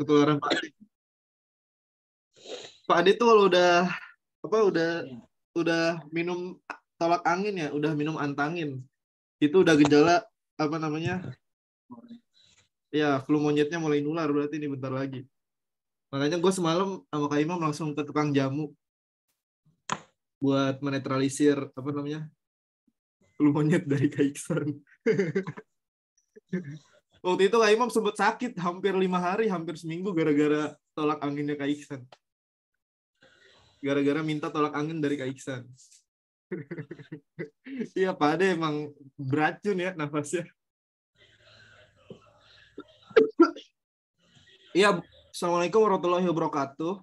ketularan Pak Andi. Pak Andi tuh kalau udah apa udah udah minum tolak angin ya, udah minum antangin. Itu udah gejala apa namanya? Ya, flu monyetnya mulai nular berarti ini bentar lagi. Makanya gue semalam sama Kak Imam langsung ke tukang jamu buat menetralisir apa namanya flu monyet dari Kaiksan. waktu itu Kak Imam sempat sakit hampir lima hari, hampir seminggu gara-gara tolak anginnya Kak Iksan. Gara-gara minta tolak angin dari Kak Iksan. Iya, Pak Ade emang beracun ya nafasnya. Iya, Assalamualaikum warahmatullahi wabarakatuh.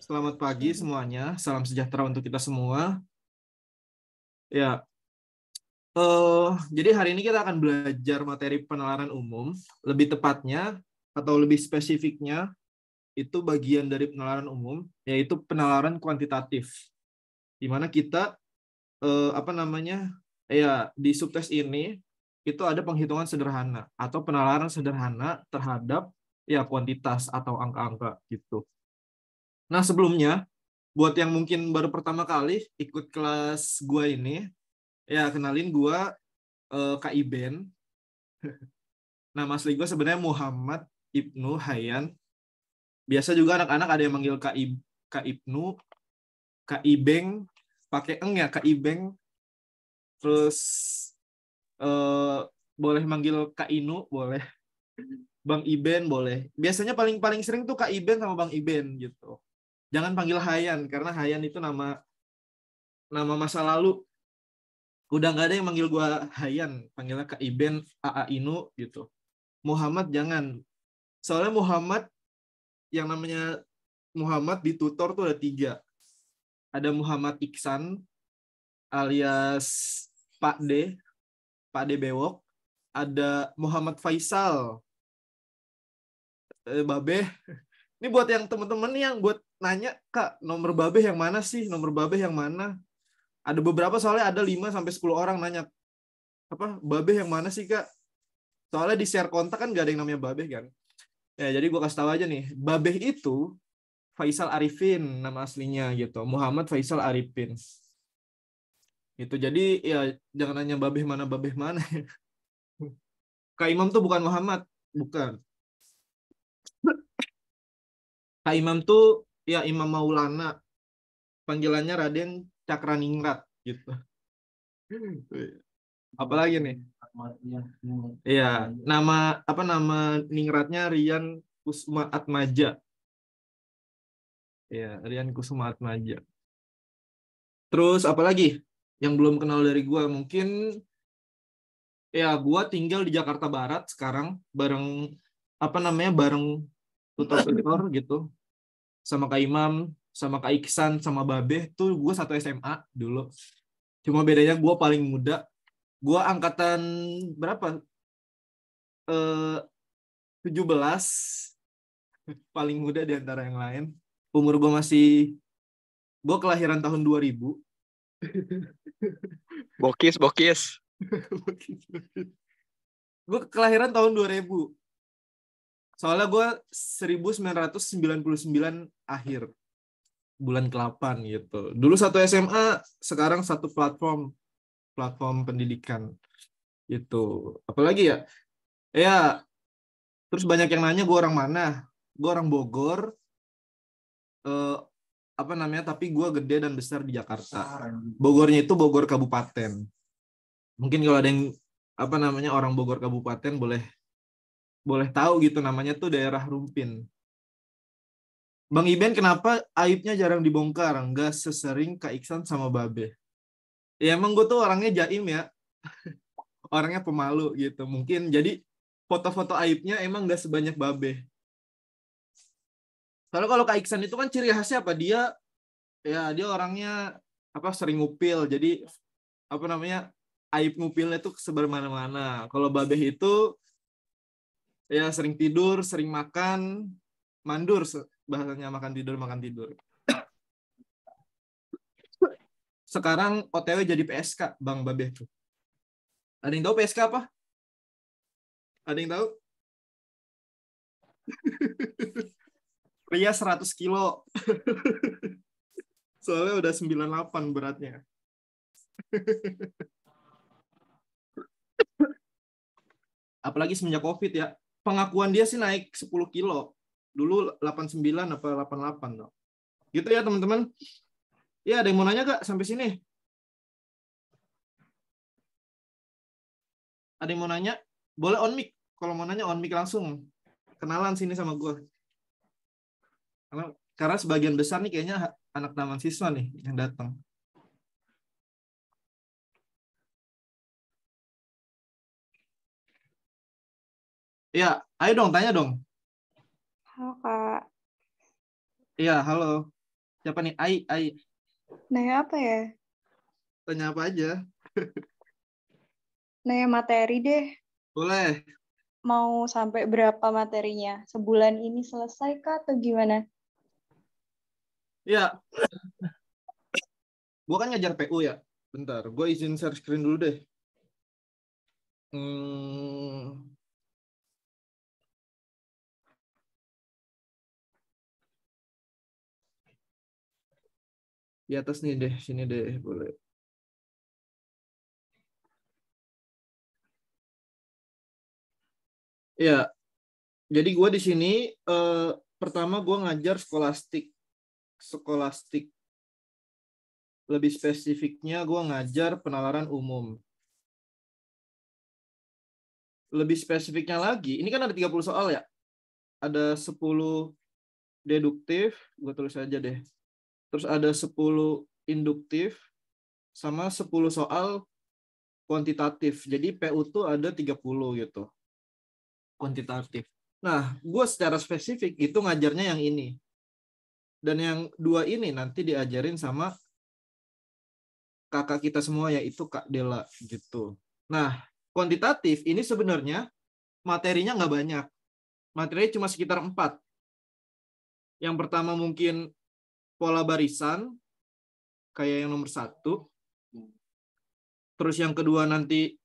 Selamat pagi semuanya. Salam sejahtera untuk kita semua. Ya, Uh, jadi hari ini kita akan belajar materi penalaran umum, lebih tepatnya atau lebih spesifiknya itu bagian dari penalaran umum yaitu penalaran kuantitatif. Di mana kita uh, apa namanya? ya di subtes ini itu ada penghitungan sederhana atau penalaran sederhana terhadap ya kuantitas atau angka-angka gitu. Nah, sebelumnya buat yang mungkin baru pertama kali ikut kelas gua ini Ya, kenalin gua uh, Kak Iben. nama asli gue sebenarnya Muhammad Ibnu Hayan. Biasa juga anak-anak ada yang manggil Kak, I, Kak Ibnu, Kak Ibeng, pakai eng ya, Kak Ibeng. Terus uh, boleh manggil Kak Inu, boleh. Bang Iben boleh. Biasanya paling paling sering tuh Kak Iben sama Bang Iben gitu. Jangan panggil Hayan karena Hayan itu nama nama masa lalu udah nggak ada yang manggil gue Hayan panggilnya Kak Iben AA Inu gitu Muhammad jangan soalnya Muhammad yang namanya Muhammad di tutor tuh ada tiga ada Muhammad Iksan alias Pak D Pak D Bewok ada Muhammad Faisal eh, Babe. ini buat yang temen-temen yang buat nanya kak nomor Babe yang mana sih nomor Babe yang mana ada beberapa soalnya ada 5 sampai 10 orang nanya apa babeh yang mana sih kak? Soalnya di share kontak kan gak ada yang namanya babeh kan. Ya jadi gue kasih tahu aja nih babeh itu Faisal Arifin nama aslinya gitu Muhammad Faisal Arifin gitu jadi ya jangan nanya babeh mana babeh mana Kak Imam tuh bukan Muhammad bukan Kak Imam tuh ya Imam Maulana panggilannya Raden cakra ningrat gitu. Apalagi nih? Iya, nama apa nama ningratnya Rian Kusuma Atmaja. Iya, Rian Kusuma Atmaja. Terus apalagi yang belum kenal dari gue mungkin ya gue tinggal di Jakarta Barat sekarang bareng apa namanya bareng tutor tutor gitu sama Kak Imam sama Kak Iksan sama Babe tuh gue satu SMA dulu. Cuma bedanya gue paling muda. Gue angkatan berapa? Eh 17 paling muda di antara yang lain. Umur gue masih gue kelahiran tahun 2000. Bokis, bokis. bokis, bokis. Gue kelahiran tahun 2000. Soalnya gue 1999 akhir bulan ke-8 gitu. Dulu satu SMA, sekarang satu platform platform pendidikan itu. Apalagi ya? Ya, terus banyak yang nanya gue orang mana. Gue orang Bogor. Eh, apa namanya? Tapi gue gede dan besar di Jakarta. Bogornya itu Bogor Kabupaten. Mungkin kalau ada yang apa namanya orang Bogor Kabupaten boleh boleh tahu gitu namanya tuh daerah Rumpin. Bang Iben kenapa aibnya jarang dibongkar? Nggak sesering Kak Iksan sama Babe. Ya emang gue tuh orangnya jaim ya. orangnya pemalu gitu. Mungkin jadi foto-foto aibnya emang nggak sebanyak Babe. kalau kalau Kak Iksan itu kan ciri khasnya apa? Dia ya dia orangnya apa sering ngupil. Jadi apa namanya? aib ngupilnya tuh sebar mana-mana. Kalau Babe itu ya sering tidur, sering makan, mandur bahasanya makan tidur makan tidur sekarang OTW jadi PSK Bang Babeh tuh ada yang tahu PSK apa ada yang tahu pria 100 kilo soalnya udah 98 beratnya apalagi semenjak covid ya pengakuan dia sih naik 10 kilo dulu 89 apa 88 dong. Gitu ya teman-teman. Ya ada yang mau nanya kak sampai sini? Ada yang mau nanya? Boleh on mic. Kalau mau nanya on mic langsung. Kenalan sini sama gue. Karena, karena sebagian besar nih kayaknya anak taman siswa nih yang datang. Ya, ayo dong tanya dong. Halo Kak. Iya, halo. Siapa nih? Ai, Ai. Nanya apa ya? Tanya apa aja. Nanya materi deh. Boleh. Mau sampai berapa materinya? Sebulan ini selesai kak atau gimana? Iya. gue kan ngajar PU ya. Bentar, gue izin share screen dulu deh. Hmm, di atas nih deh sini deh boleh ya jadi gue di sini eh, pertama gue ngajar skolastik skolastik lebih spesifiknya gue ngajar penalaran umum lebih spesifiknya lagi ini kan ada 30 soal ya ada 10 deduktif gue tulis aja deh terus ada 10 induktif sama 10 soal kuantitatif. Jadi PU tuh ada 30 gitu. Kuantitatif. Nah, gue secara spesifik itu ngajarnya yang ini. Dan yang dua ini nanti diajarin sama kakak kita semua yaitu Kak Dela gitu. Nah, kuantitatif ini sebenarnya materinya nggak banyak. Materinya cuma sekitar empat. Yang pertama mungkin pola barisan kayak yang nomor satu. Hmm. Terus yang kedua nanti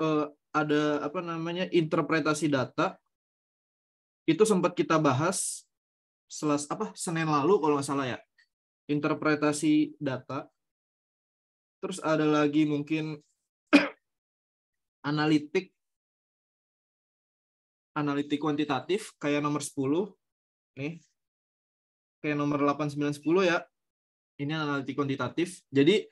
eh, ada apa namanya interpretasi data. Itu sempat kita bahas selas apa Senin lalu kalau nggak salah ya. Interpretasi data. Terus ada lagi mungkin analitik analitik kuantitatif kayak nomor 10 nih kayak nomor 8 9 10 ya. Ini analitik kuantitatif. Jadi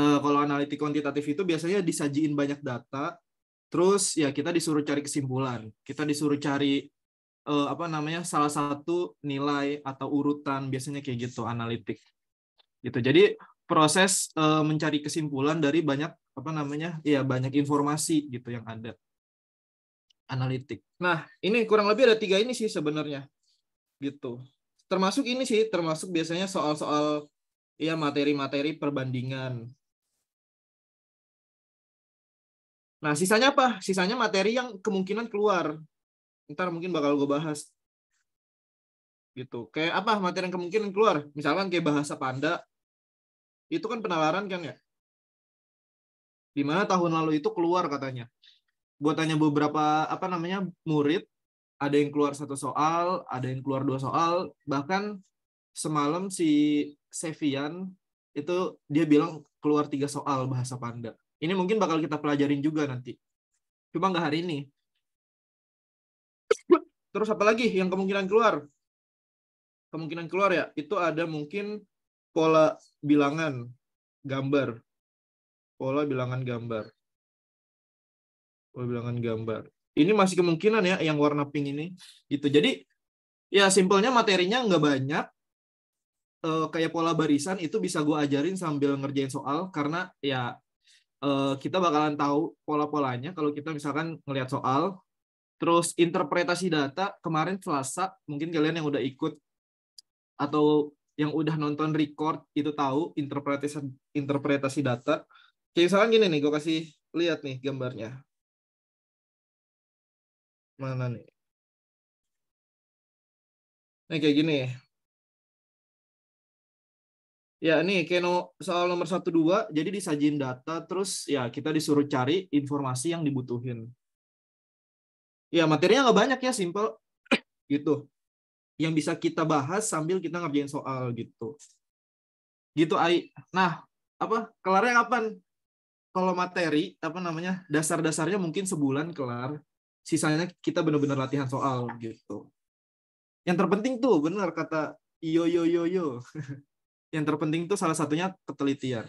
eh, kalau analitik kuantitatif itu biasanya disajiin banyak data, terus ya kita disuruh cari kesimpulan. Kita disuruh cari eh, apa namanya salah satu nilai atau urutan biasanya kayak gitu analitik. Gitu. Jadi proses eh, mencari kesimpulan dari banyak apa namanya? ya banyak informasi gitu yang ada analitik. Nah, ini kurang lebih ada tiga ini sih sebenarnya. Gitu termasuk ini sih termasuk biasanya soal-soal ya materi-materi perbandingan nah sisanya apa sisanya materi yang kemungkinan keluar ntar mungkin bakal gue bahas gitu kayak apa materi yang kemungkinan keluar misalkan kayak bahasa panda itu kan penalaran kan ya di mana tahun lalu itu keluar katanya buat tanya beberapa apa namanya murid ada yang keluar satu soal, ada yang keluar dua soal, bahkan semalam si Sevian itu dia bilang keluar tiga soal bahasa Panda. Ini mungkin bakal kita pelajarin juga nanti. Cuma nggak hari ini. Terus apa lagi yang kemungkinan keluar? Kemungkinan keluar ya, itu ada mungkin pola bilangan gambar. Pola bilangan gambar. Pola bilangan gambar ini masih kemungkinan ya yang warna pink ini gitu jadi ya simpelnya materinya nggak banyak e, kayak pola barisan itu bisa gue ajarin sambil ngerjain soal karena ya e, kita bakalan tahu pola-polanya kalau kita misalkan ngelihat soal terus interpretasi data kemarin Selasa mungkin kalian yang udah ikut atau yang udah nonton record itu tahu interpretasi interpretasi data kayak misalkan gini nih gue kasih lihat nih gambarnya Mana nih? Nah kayak gini. Ya, ini Keno soal nomor 12. Jadi disajin data, terus ya kita disuruh cari informasi yang dibutuhin. Ya, materinya nggak banyak ya, simple. gitu. Yang bisa kita bahas sambil kita ngerjain soal gitu. Gitu, Ai. Nah, apa kelarnya kapan? Kalau materi, apa namanya, dasar-dasarnya mungkin sebulan kelar sisanya kita benar-benar latihan soal gitu yang terpenting tuh benar kata yo yo yo yo yang terpenting tuh salah satunya ketelitian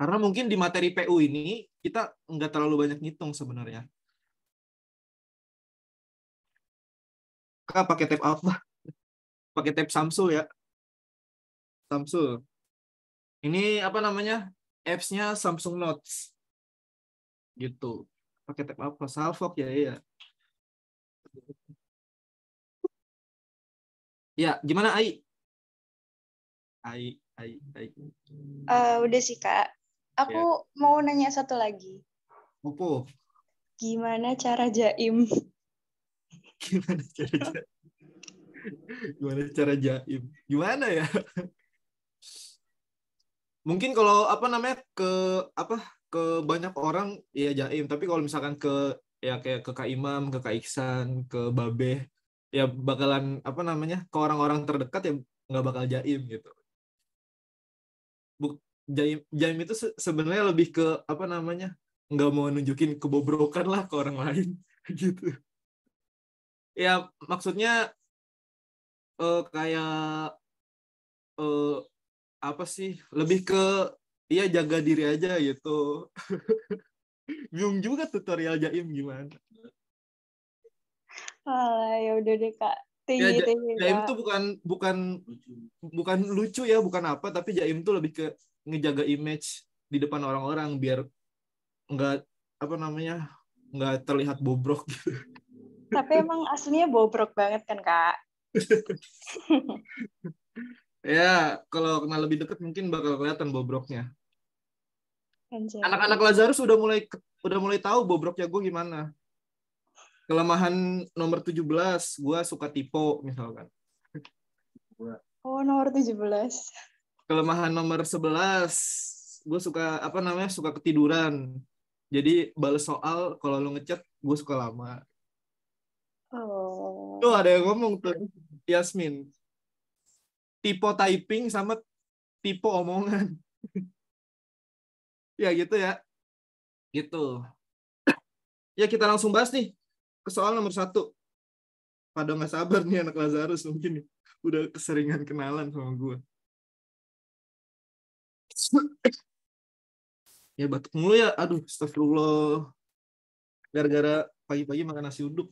karena mungkin di materi PU ini kita nggak terlalu banyak ngitung sebenarnya Kak pakai tab apa pakai tab Samsung ya Samsung. ini apa namanya apps-nya Samsung Notes gitu pakai tab apa salfok ya ya ya gimana Ai Ai Ai Ai uh, udah sih kak aku ya. mau nanya satu lagi Opo gimana cara jaim gimana cara jaim gimana cara jaim gimana ya mungkin kalau apa namanya ke apa ke banyak orang ya jaim tapi kalau misalkan ke ya kayak ke Kak Imam, ke Kak Iksan, ke Babe ya bakalan apa namanya ke orang-orang terdekat ya nggak bakal jaim gitu. Buk, jaim jaim itu sebenarnya lebih ke apa namanya nggak mau nunjukin kebobrokan lah ke orang lain gitu. Ya maksudnya uh, kayak uh, apa sih lebih ke iya jaga diri aja gitu bingung juga tutorial jaim gimana ah ya udah deh kak tinggi ya, tinggi jaim kak. tuh bukan bukan bukan lucu ya bukan apa tapi jaim tuh lebih ke ngejaga image di depan orang-orang biar nggak apa namanya nggak terlihat bobrok gitu tapi emang aslinya bobrok banget kan kak ya kalau kenal lebih deket mungkin bakal kelihatan bobroknya anak-anak Lazarus udah mulai udah mulai tahu bobroknya gue gimana kelemahan nomor 17 gue suka tipe misalkan oh nomor 17 kelemahan nomor 11 gue suka apa namanya suka ketiduran jadi bales soal kalau lo ngechat gue suka lama oh tuh ada yang ngomong tuh Yasmin tipe typing sama tipe omongan. ya gitu ya. Gitu. ya kita langsung bahas nih ke soal nomor satu. Pada nggak sabar nih anak Lazarus mungkin nih. udah keseringan kenalan sama gue. ya batuk mulu ya. Aduh, astagfirullah. Gara-gara pagi-pagi makan nasi uduk.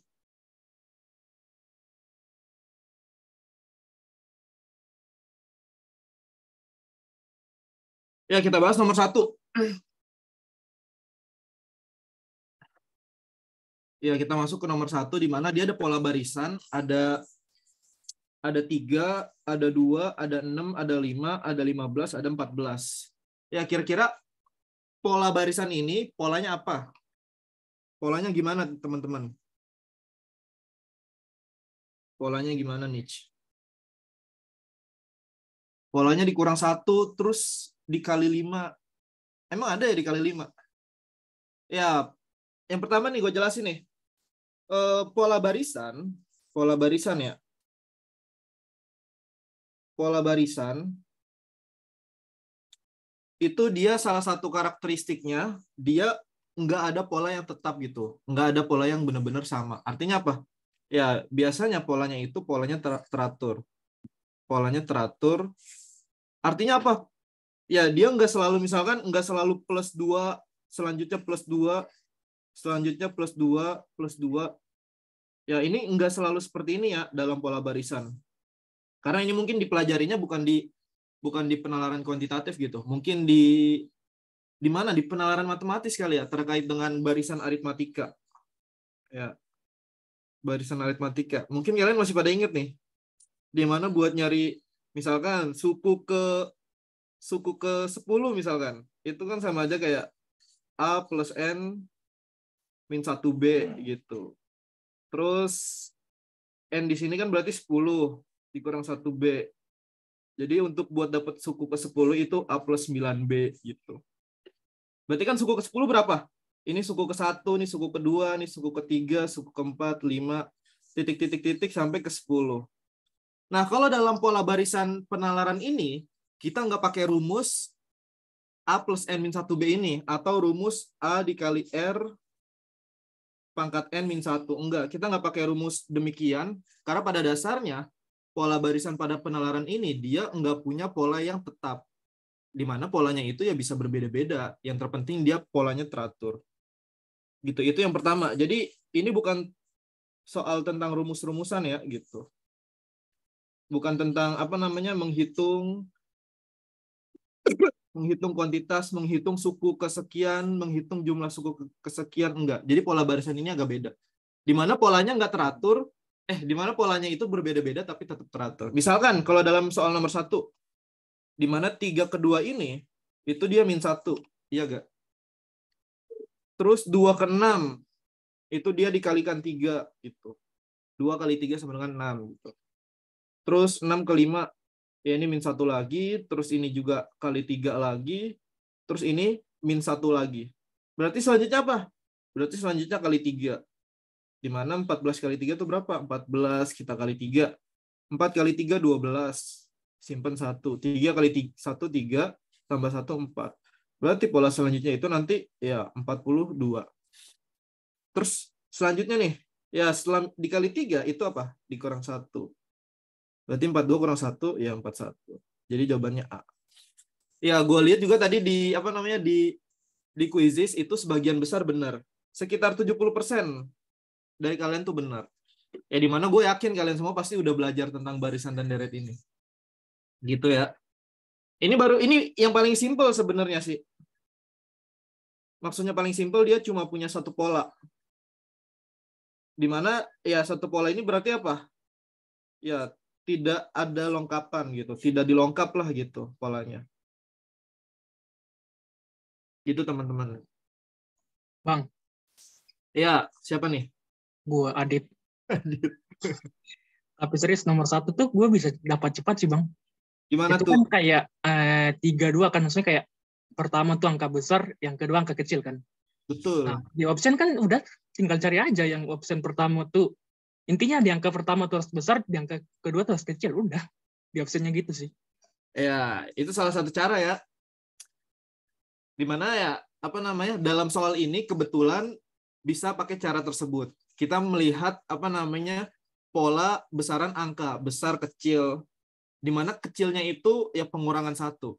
Ya, kita bahas nomor satu. Ya, kita masuk ke nomor satu, di mana dia ada pola barisan, ada ada tiga, ada dua, ada enam, ada lima, ada lima belas, ada empat belas. Ya, kira-kira pola barisan ini polanya apa? Polanya gimana, teman-teman? Polanya gimana, Nich? Polanya dikurang satu, terus dikali lima, Emang ada ya dikali lima? Ya, yang pertama nih gue jelasin nih. E, pola barisan, pola barisan ya. Pola barisan itu dia salah satu karakteristiknya dia nggak ada pola yang tetap gitu, nggak ada pola yang benar-benar sama. Artinya apa? Ya biasanya polanya itu polanya teratur, polanya teratur. Artinya apa? ya dia nggak selalu misalkan nggak selalu plus dua selanjutnya plus dua selanjutnya plus dua plus dua ya ini nggak selalu seperti ini ya dalam pola barisan karena ini mungkin dipelajarinya bukan di bukan di penalaran kuantitatif gitu mungkin di di mana di penalaran matematis kali ya terkait dengan barisan aritmatika ya barisan aritmatika mungkin kalian masih pada inget nih di mana buat nyari misalkan suku ke suku ke 10 misalkan, itu kan sama aja kayak A plus N min 1B gitu. Terus N di sini kan berarti 10 dikurang 1B. Jadi untuk buat dapat suku ke 10 itu A plus 9B gitu. Berarti kan suku ke 10 berapa? Ini suku ke 1, ini suku ke 2, ini suku ke 3, suku ke 4, 5, titik-titik-titik sampai ke 10. Nah, kalau dalam pola barisan penalaran ini, kita nggak pakai rumus A plus N min 1B ini, atau rumus A dikali R pangkat N min 1. Enggak, kita nggak pakai rumus demikian, karena pada dasarnya pola barisan pada penalaran ini, dia nggak punya pola yang tetap. Di mana polanya itu ya bisa berbeda-beda. Yang terpenting dia polanya teratur. Gitu, itu yang pertama. Jadi ini bukan soal tentang rumus-rumusan ya, gitu bukan tentang apa namanya menghitung menghitung kuantitas, menghitung suku kesekian, menghitung jumlah suku kesekian enggak. Jadi pola barisan ini agak beda. Di mana polanya enggak teratur, eh di mana polanya itu berbeda-beda tapi tetap teratur. Misalkan kalau dalam soal nomor satu, di mana tiga kedua ini itu dia min satu, iya enggak? Terus dua ke enam itu dia dikalikan tiga gitu. Dua kali tiga sama dengan enam gitu. Terus enam ke lima ya ini min satu lagi, terus ini juga kali tiga lagi, terus ini min satu lagi. Berarti selanjutnya apa? Berarti selanjutnya kali tiga. Di mana 14 kali tiga itu berapa? 14 kita kali tiga. 4 kali tiga 12. Simpan satu. 3 kali satu 3. Tambah satu 4. Berarti pola selanjutnya itu nanti ya 42. Terus selanjutnya nih, ya setelah dikali tiga itu apa? Dikurang satu. Berarti 42 kurang 1, ya 41. Jadi jawabannya A. Ya, gue lihat juga tadi di, apa namanya, di di quizzes itu sebagian besar benar. Sekitar 70% dari kalian tuh benar. Ya, di mana gue yakin kalian semua pasti udah belajar tentang barisan dan deret ini. Gitu ya. Ini baru, ini yang paling simple sebenarnya sih. Maksudnya paling simple dia cuma punya satu pola. Dimana ya satu pola ini berarti apa? Ya tidak ada lengkapan gitu, tidak dilengkap lah gitu polanya. Gitu teman-teman. Bang. Ya, siapa nih? Gue Adit. Adit. Tapi serius nomor satu tuh gue bisa dapat cepat sih bang. Gimana itu tuh? kan kayak eh, tiga eh, dua kan maksudnya kayak pertama tuh angka besar, yang kedua angka kecil kan. Betul. Nah, di option kan udah tinggal cari aja yang option pertama tuh intinya di angka pertama tuh harus besar, di angka kedua tuh harus kecil, udah. Di gitu sih. Ya, itu salah satu cara ya. Dimana ya, apa namanya, dalam soal ini kebetulan bisa pakai cara tersebut. Kita melihat apa namanya pola besaran angka, besar kecil, dimana kecilnya itu ya pengurangan satu.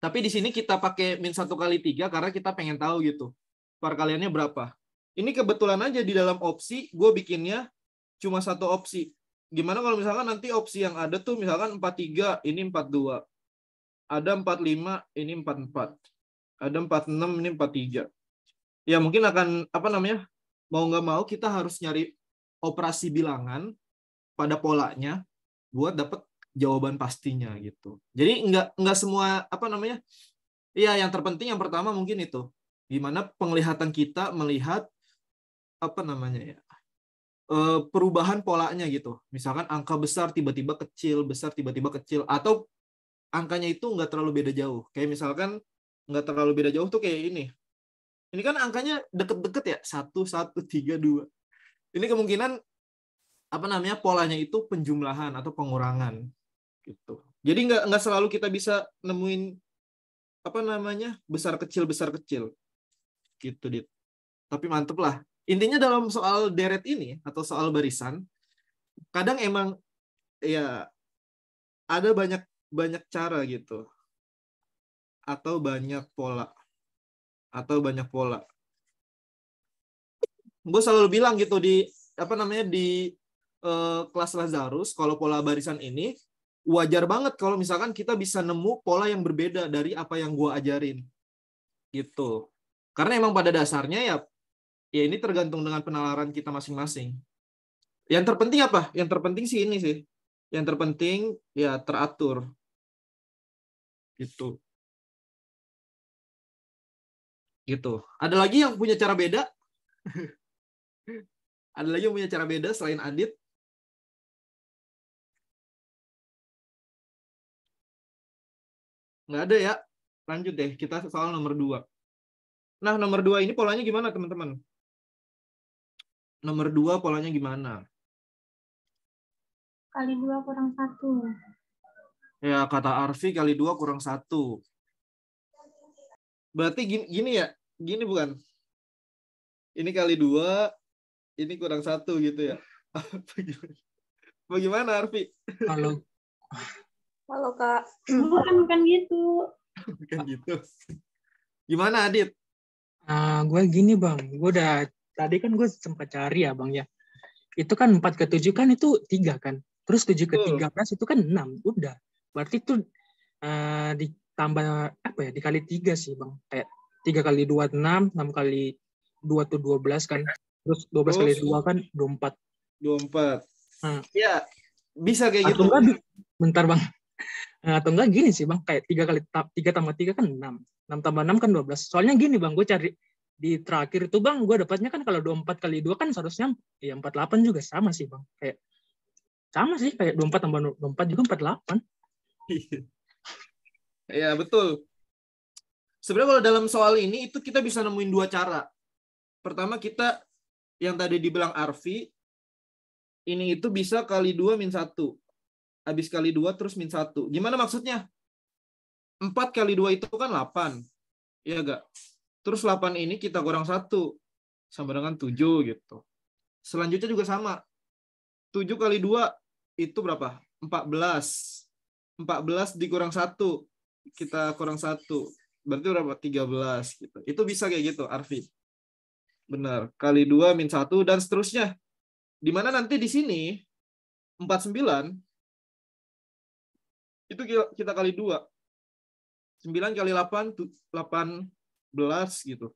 Tapi di sini kita pakai min satu kali tiga karena kita pengen tahu gitu. Perkaliannya berapa. Ini kebetulan aja di dalam opsi gue bikinnya cuma satu opsi. Gimana kalau misalkan nanti opsi yang ada tuh misalkan 43, ini 42. Ada 45, ini 44. Ada 46, ini 43. Ya mungkin akan, apa namanya, mau nggak mau kita harus nyari operasi bilangan pada polanya buat dapat jawaban pastinya gitu. Jadi nggak nggak semua apa namanya? Iya, yang terpenting yang pertama mungkin itu gimana penglihatan kita melihat apa namanya ya Eh, perubahan polanya gitu. Misalkan angka besar tiba-tiba kecil, besar tiba-tiba kecil, atau angkanya itu nggak terlalu beda jauh. Kayak misalkan nggak terlalu beda jauh tuh kayak ini. Ini kan angkanya deket-deket ya, satu, satu, tiga, dua. Ini kemungkinan apa namanya polanya itu penjumlahan atau pengurangan gitu. Jadi nggak nggak selalu kita bisa nemuin apa namanya besar kecil besar kecil gitu dit. Tapi mantep lah intinya dalam soal deret ini atau soal barisan kadang emang ya ada banyak banyak cara gitu atau banyak pola atau banyak pola gue selalu bilang gitu di apa namanya di uh, kelas Lazarus kalau pola barisan ini wajar banget kalau misalkan kita bisa nemu pola yang berbeda dari apa yang gue ajarin gitu karena emang pada dasarnya ya ya ini tergantung dengan penalaran kita masing-masing. Yang terpenting apa? Yang terpenting sih ini sih. Yang terpenting ya teratur. Gitu. Gitu. Ada lagi yang punya cara beda? Ada lagi yang punya cara beda selain Adit? Nggak ada ya? Lanjut deh, kita soal nomor dua. Nah, nomor dua ini polanya gimana, teman-teman? nomor dua polanya gimana? Kali dua kurang satu. Ya, kata Arfi kali dua kurang satu. Berarti gini, gini ya? Gini bukan? Ini kali dua, ini kurang satu gitu ya? Bagaimana Arfi? Halo. Halo kak bukan bukan gitu. Bukan gitu. Gimana Adit? Uh, ah, gue gini bang, gue udah tadi kan gue sempat cari ya bang ya itu kan 4 ke 7 kan itu tiga kan terus 7 ke 13 hmm. itu kan 6 udah berarti itu uh, ditambah apa ya dikali tiga sih bang kayak tiga kali dua enam enam kali dua tuh dua belas kan terus dua belas kali dua kan dua empat dua empat hmm. ya bisa kayak atau gitu enggak, bentar bang eh, atau enggak gini sih bang kayak tiga kali tiga tambah tiga kan enam enam tambah enam kan dua belas soalnya gini bang gue cari di terakhir itu bang gue dapatnya kan kalau 24 kali dua kan seharusnya ya 48 juga sama sih bang kayak sama sih kayak 24 tambah 24 juga 48 iya. iya betul sebenarnya kalau dalam soal ini itu kita bisa nemuin dua cara pertama kita yang tadi dibilang Arfi ini itu bisa kali dua min satu, habis kali dua terus min satu. gimana maksudnya Empat kali dua itu kan delapan. iya gak Terus 8 ini kita kurang satu sama dengan 7 gitu. Selanjutnya juga sama. 7 kali 2 itu berapa? 14. 14 dikurang 1. Kita kurang 1. Berarti berapa? 13 gitu. Itu bisa kayak gitu, Arfi. Benar. Kali 2 min 1 dan seterusnya. Dimana nanti di sini 49 itu kita kali 2. 9 kali 8, 8 gitu.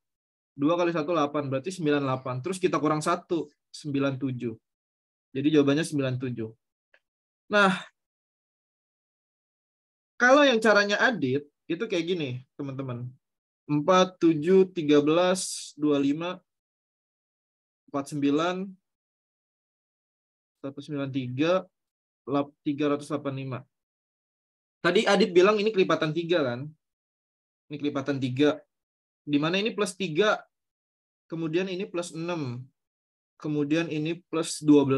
2 kali 1, 8. Berarti 98. Terus kita kurang 1, 97. Jadi jawabannya 97. Nah, kalau yang caranya adit, itu kayak gini, teman-teman. 4, 7, 13, 25, 49, 193, 385. Tadi Adit bilang ini kelipatan 3 kan? Ini kelipatan 3 di mana ini plus 3, kemudian ini plus 6, kemudian ini plus 12.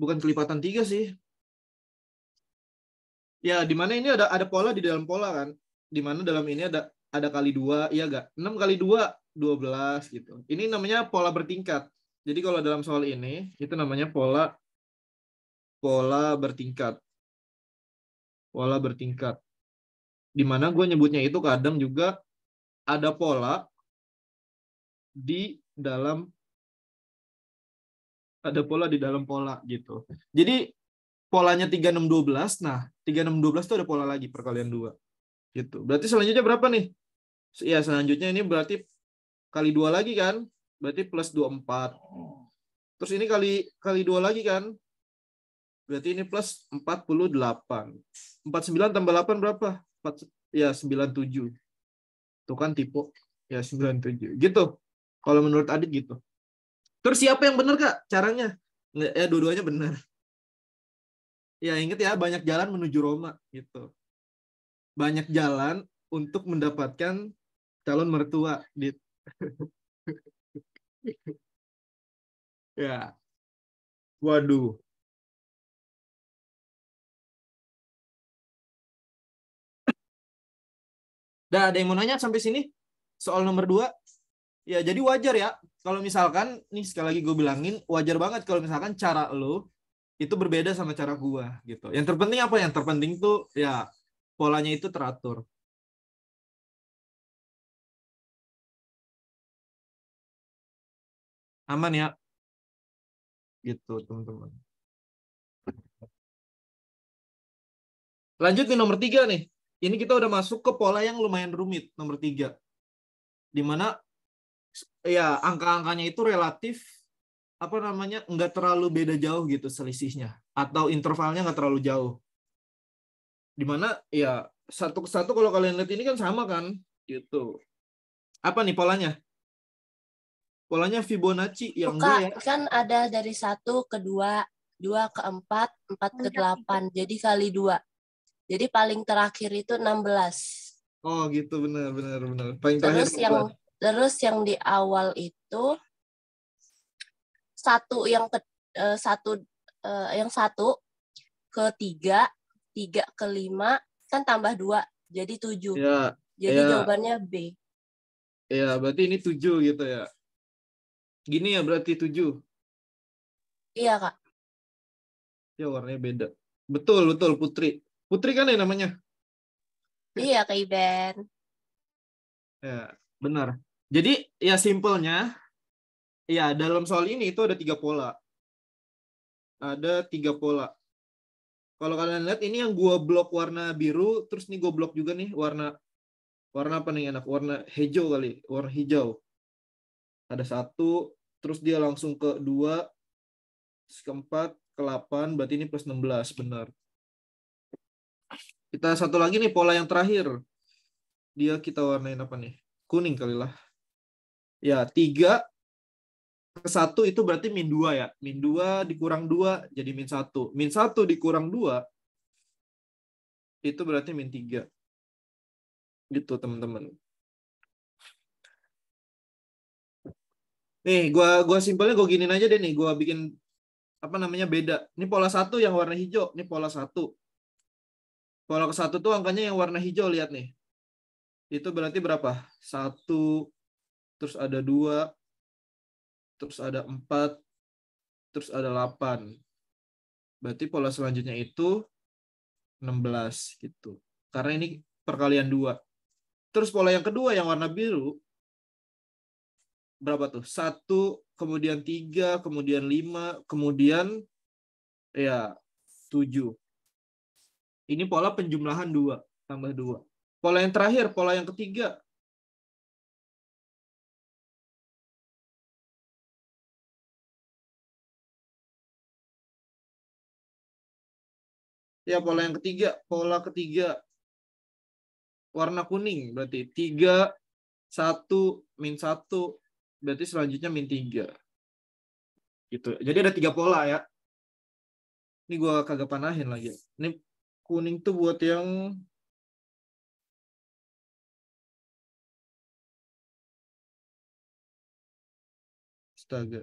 Bukan kelipatan 3 sih. Ya, di mana ini ada ada pola di dalam pola kan. Di mana dalam ini ada ada kali 2, iya enggak? 6 kali 2, 12 gitu. Ini namanya pola bertingkat. Jadi kalau dalam soal ini, itu namanya pola pola bertingkat. Pola bertingkat di mana gue nyebutnya itu kadang juga ada pola di dalam ada pola di dalam pola gitu. Jadi polanya 3612. Nah, 3612 itu ada pola lagi perkalian dua Gitu. Berarti selanjutnya berapa nih? Iya, selanjutnya ini berarti kali dua lagi kan? Berarti plus 24. Terus ini kali kali 2 lagi kan? Berarti ini plus 48. 49 tambah 8 berapa? ya 97. itu kan tipe ya 97. Gitu. Kalau menurut Adit gitu. Terus siapa yang benar Kak caranya? Ya dua-duanya benar. Ya inget ya banyak jalan menuju Roma gitu. Banyak jalan untuk mendapatkan calon mertua, Dit. ya. Waduh. Dah ada yang mau nanya sampai sini? Soal nomor dua? Ya jadi wajar ya. Kalau misalkan, nih sekali lagi gue bilangin, wajar banget kalau misalkan cara lo itu berbeda sama cara gue gitu. Yang terpenting apa? Yang terpenting tuh ya polanya itu teratur. Aman ya? Gitu teman-teman. Lanjut nih nomor tiga nih ini kita udah masuk ke pola yang lumayan rumit nomor tiga dimana ya angka-angkanya itu relatif apa namanya nggak terlalu beda jauh gitu selisihnya atau intervalnya nggak terlalu jauh dimana ya satu ke satu kalau kalian lihat ini kan sama kan gitu apa nih polanya polanya Fibonacci yang Buka, ya. kan ada dari satu ke dua dua ke empat empat ke delapan jadi kali dua jadi paling terakhir itu 16. Oh gitu benar benar benar. Paling terus terakhir yang terus yang di awal itu satu yang ke eh, satu eh, yang satu ketiga tiga kelima kan tambah dua jadi tujuh. Ya, jadi ya. jawabannya B. Ya berarti ini tujuh gitu ya. Gini ya berarti tujuh. Iya kak. Ya warnanya beda. Betul betul Putri. Putri kan ya namanya? Iya, Kak Iben. Ya, benar. Jadi ya simpelnya, ya dalam soal ini itu ada tiga pola. Ada tiga pola. Kalau kalian lihat ini yang gua blok warna biru, terus nih gua blok juga nih warna warna apa nih enak? Warna hijau kali, warna hijau. Ada satu, terus dia langsung ke dua, ke empat, ke delapan, berarti ini plus 16, benar. Kita satu lagi nih pola yang terakhir. Dia kita warnain apa nih? Kuning kali lah. Ya, tiga ke satu itu berarti min dua ya. Min dua dikurang dua jadi min satu Min satu dikurang dua itu berarti min tiga Gitu, teman-teman. Nih, gua gua simpelnya gua giniin aja deh nih, gua bikin apa namanya beda. Ini pola satu yang warna hijau, ini pola satu. Kalau ke satu tuh angkanya yang warna hijau lihat nih. Itu berarti berapa? Satu, terus ada dua, terus ada empat, terus ada delapan. Berarti pola selanjutnya itu 16 gitu. Karena ini perkalian dua. Terus pola yang kedua yang warna biru berapa tuh? Satu, kemudian tiga, kemudian lima, kemudian ya tujuh ini pola penjumlahan 2, tambah 2. Pola yang terakhir, pola yang ketiga. Ya, pola yang ketiga, pola ketiga warna kuning berarti 3 1 min 1 berarti selanjutnya min 3. Gitu. Jadi ada tiga pola ya. Ini gue kagak panahin lagi. Ini kuning tuh buat yang astaga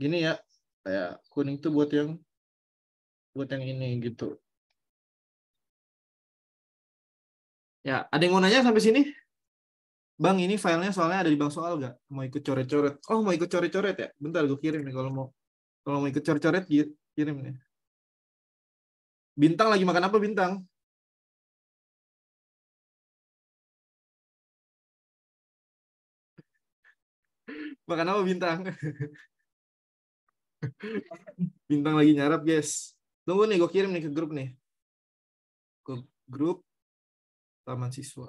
gini ya kayak kuning tuh buat yang buat yang ini gitu ya ada yang mau nanya sampai sini Bang, ini filenya soalnya ada di Bang Soal gak? Mau ikut coret-coret? Oh, mau ikut coret-coret ya? Bentar, gue kirim nih kalau mau. Kalau mau ikut coret-coret, kirim nih. Bintang lagi makan apa Bintang? makan apa Bintang? bintang lagi nyarap guys. Tunggu nih, gue kirim nih ke grup nih. Ke grup Taman Siswa.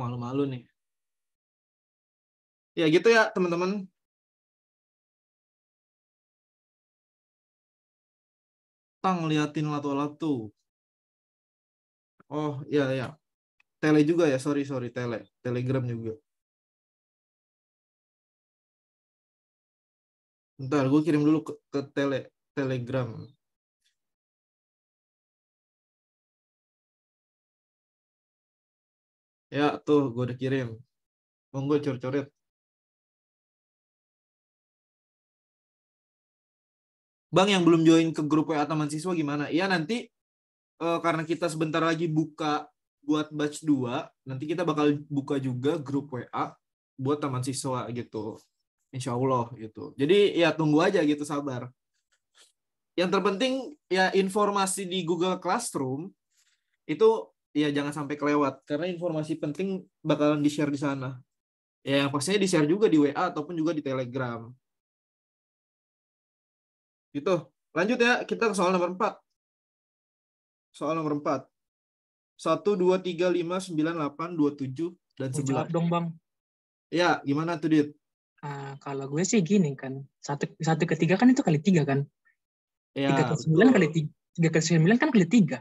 malu-malu nih. Ya gitu ya teman-teman. Tang liatin lato lato. Oh ya ya. Tele juga ya, sorry sorry tele, telegram juga. Ntar gue kirim dulu ke, ke tele telegram. Ya tuh gue udah kirim. Monggo cur-curit. Bang yang belum join ke grup WA teman siswa gimana? Iya nanti uh, karena kita sebentar lagi buka buat batch 2, nanti kita bakal buka juga grup WA buat teman siswa gitu. Insya Allah gitu. Jadi ya tunggu aja gitu sabar. Yang terpenting ya informasi di Google Classroom itu Iya, jangan sampai kelewat karena informasi penting bakalan di-share di sana. Ya, yang pastinya di-share juga di WA ataupun juga di Telegram. Gitu. Lanjut ya, kita ke soal nomor 4. Soal nomor 4. Satu dua tiga lima sembilan delapan dua tujuh dan sebelas. dong, Bang. Ya, gimana tuh, Dit? Uh, kalau gue sih gini kan, satu, satu ke kan itu kali tiga kan. Ya, tiga ke sembilan kali tiga, tiga ke sembilan kan kali tiga.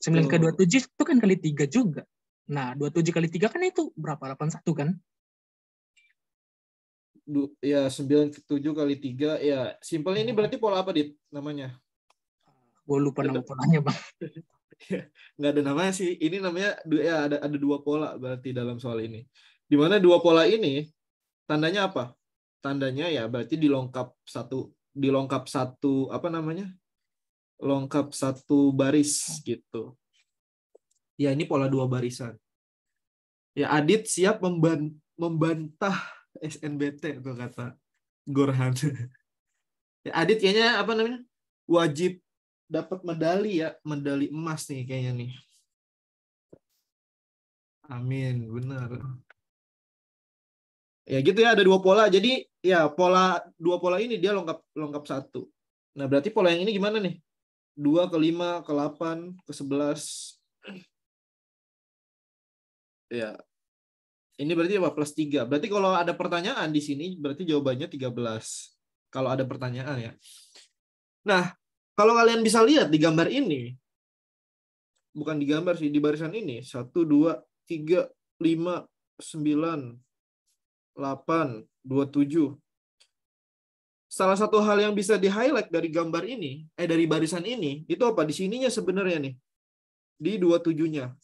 9 ke 27 itu kan kali 3 juga. Nah, 27 kali 3 kan itu berapa? 81 kan? Du, ya, 9 ke 7 kali 3. Ya, simpelnya ini berarti pola apa, Dit? Namanya? Ah, Gue lupa nama polanya, Bang. Nggak ada namanya sih. Ini namanya, ya ada, ada dua pola berarti dalam soal ini. Di mana dua pola ini, tandanya apa? Tandanya ya berarti dilongkap satu dilongkap satu apa namanya lengkap satu baris gitu. Ya ini pola dua barisan. Ya Adit siap memban membantah SNBT tuh kata Gorhan. ya, Adit kayaknya apa namanya wajib dapat medali ya medali emas nih kayaknya nih. Amin benar. Ya gitu ya ada dua pola. Jadi ya pola dua pola ini dia lengkap lengkap satu. Nah berarti pola yang ini gimana nih? 2 ke 5 ke 8 ke 11 ya ini berarti apa plus 3 berarti kalau ada pertanyaan di sini berarti jawabannya 13 kalau ada pertanyaan ya nah kalau kalian bisa lihat di gambar ini bukan di gambar sih di barisan ini 1 2 3 5 9 8 27 salah satu hal yang bisa di-highlight dari gambar ini, eh dari barisan ini, itu apa? Di sininya sebenarnya nih. Di 27-nya.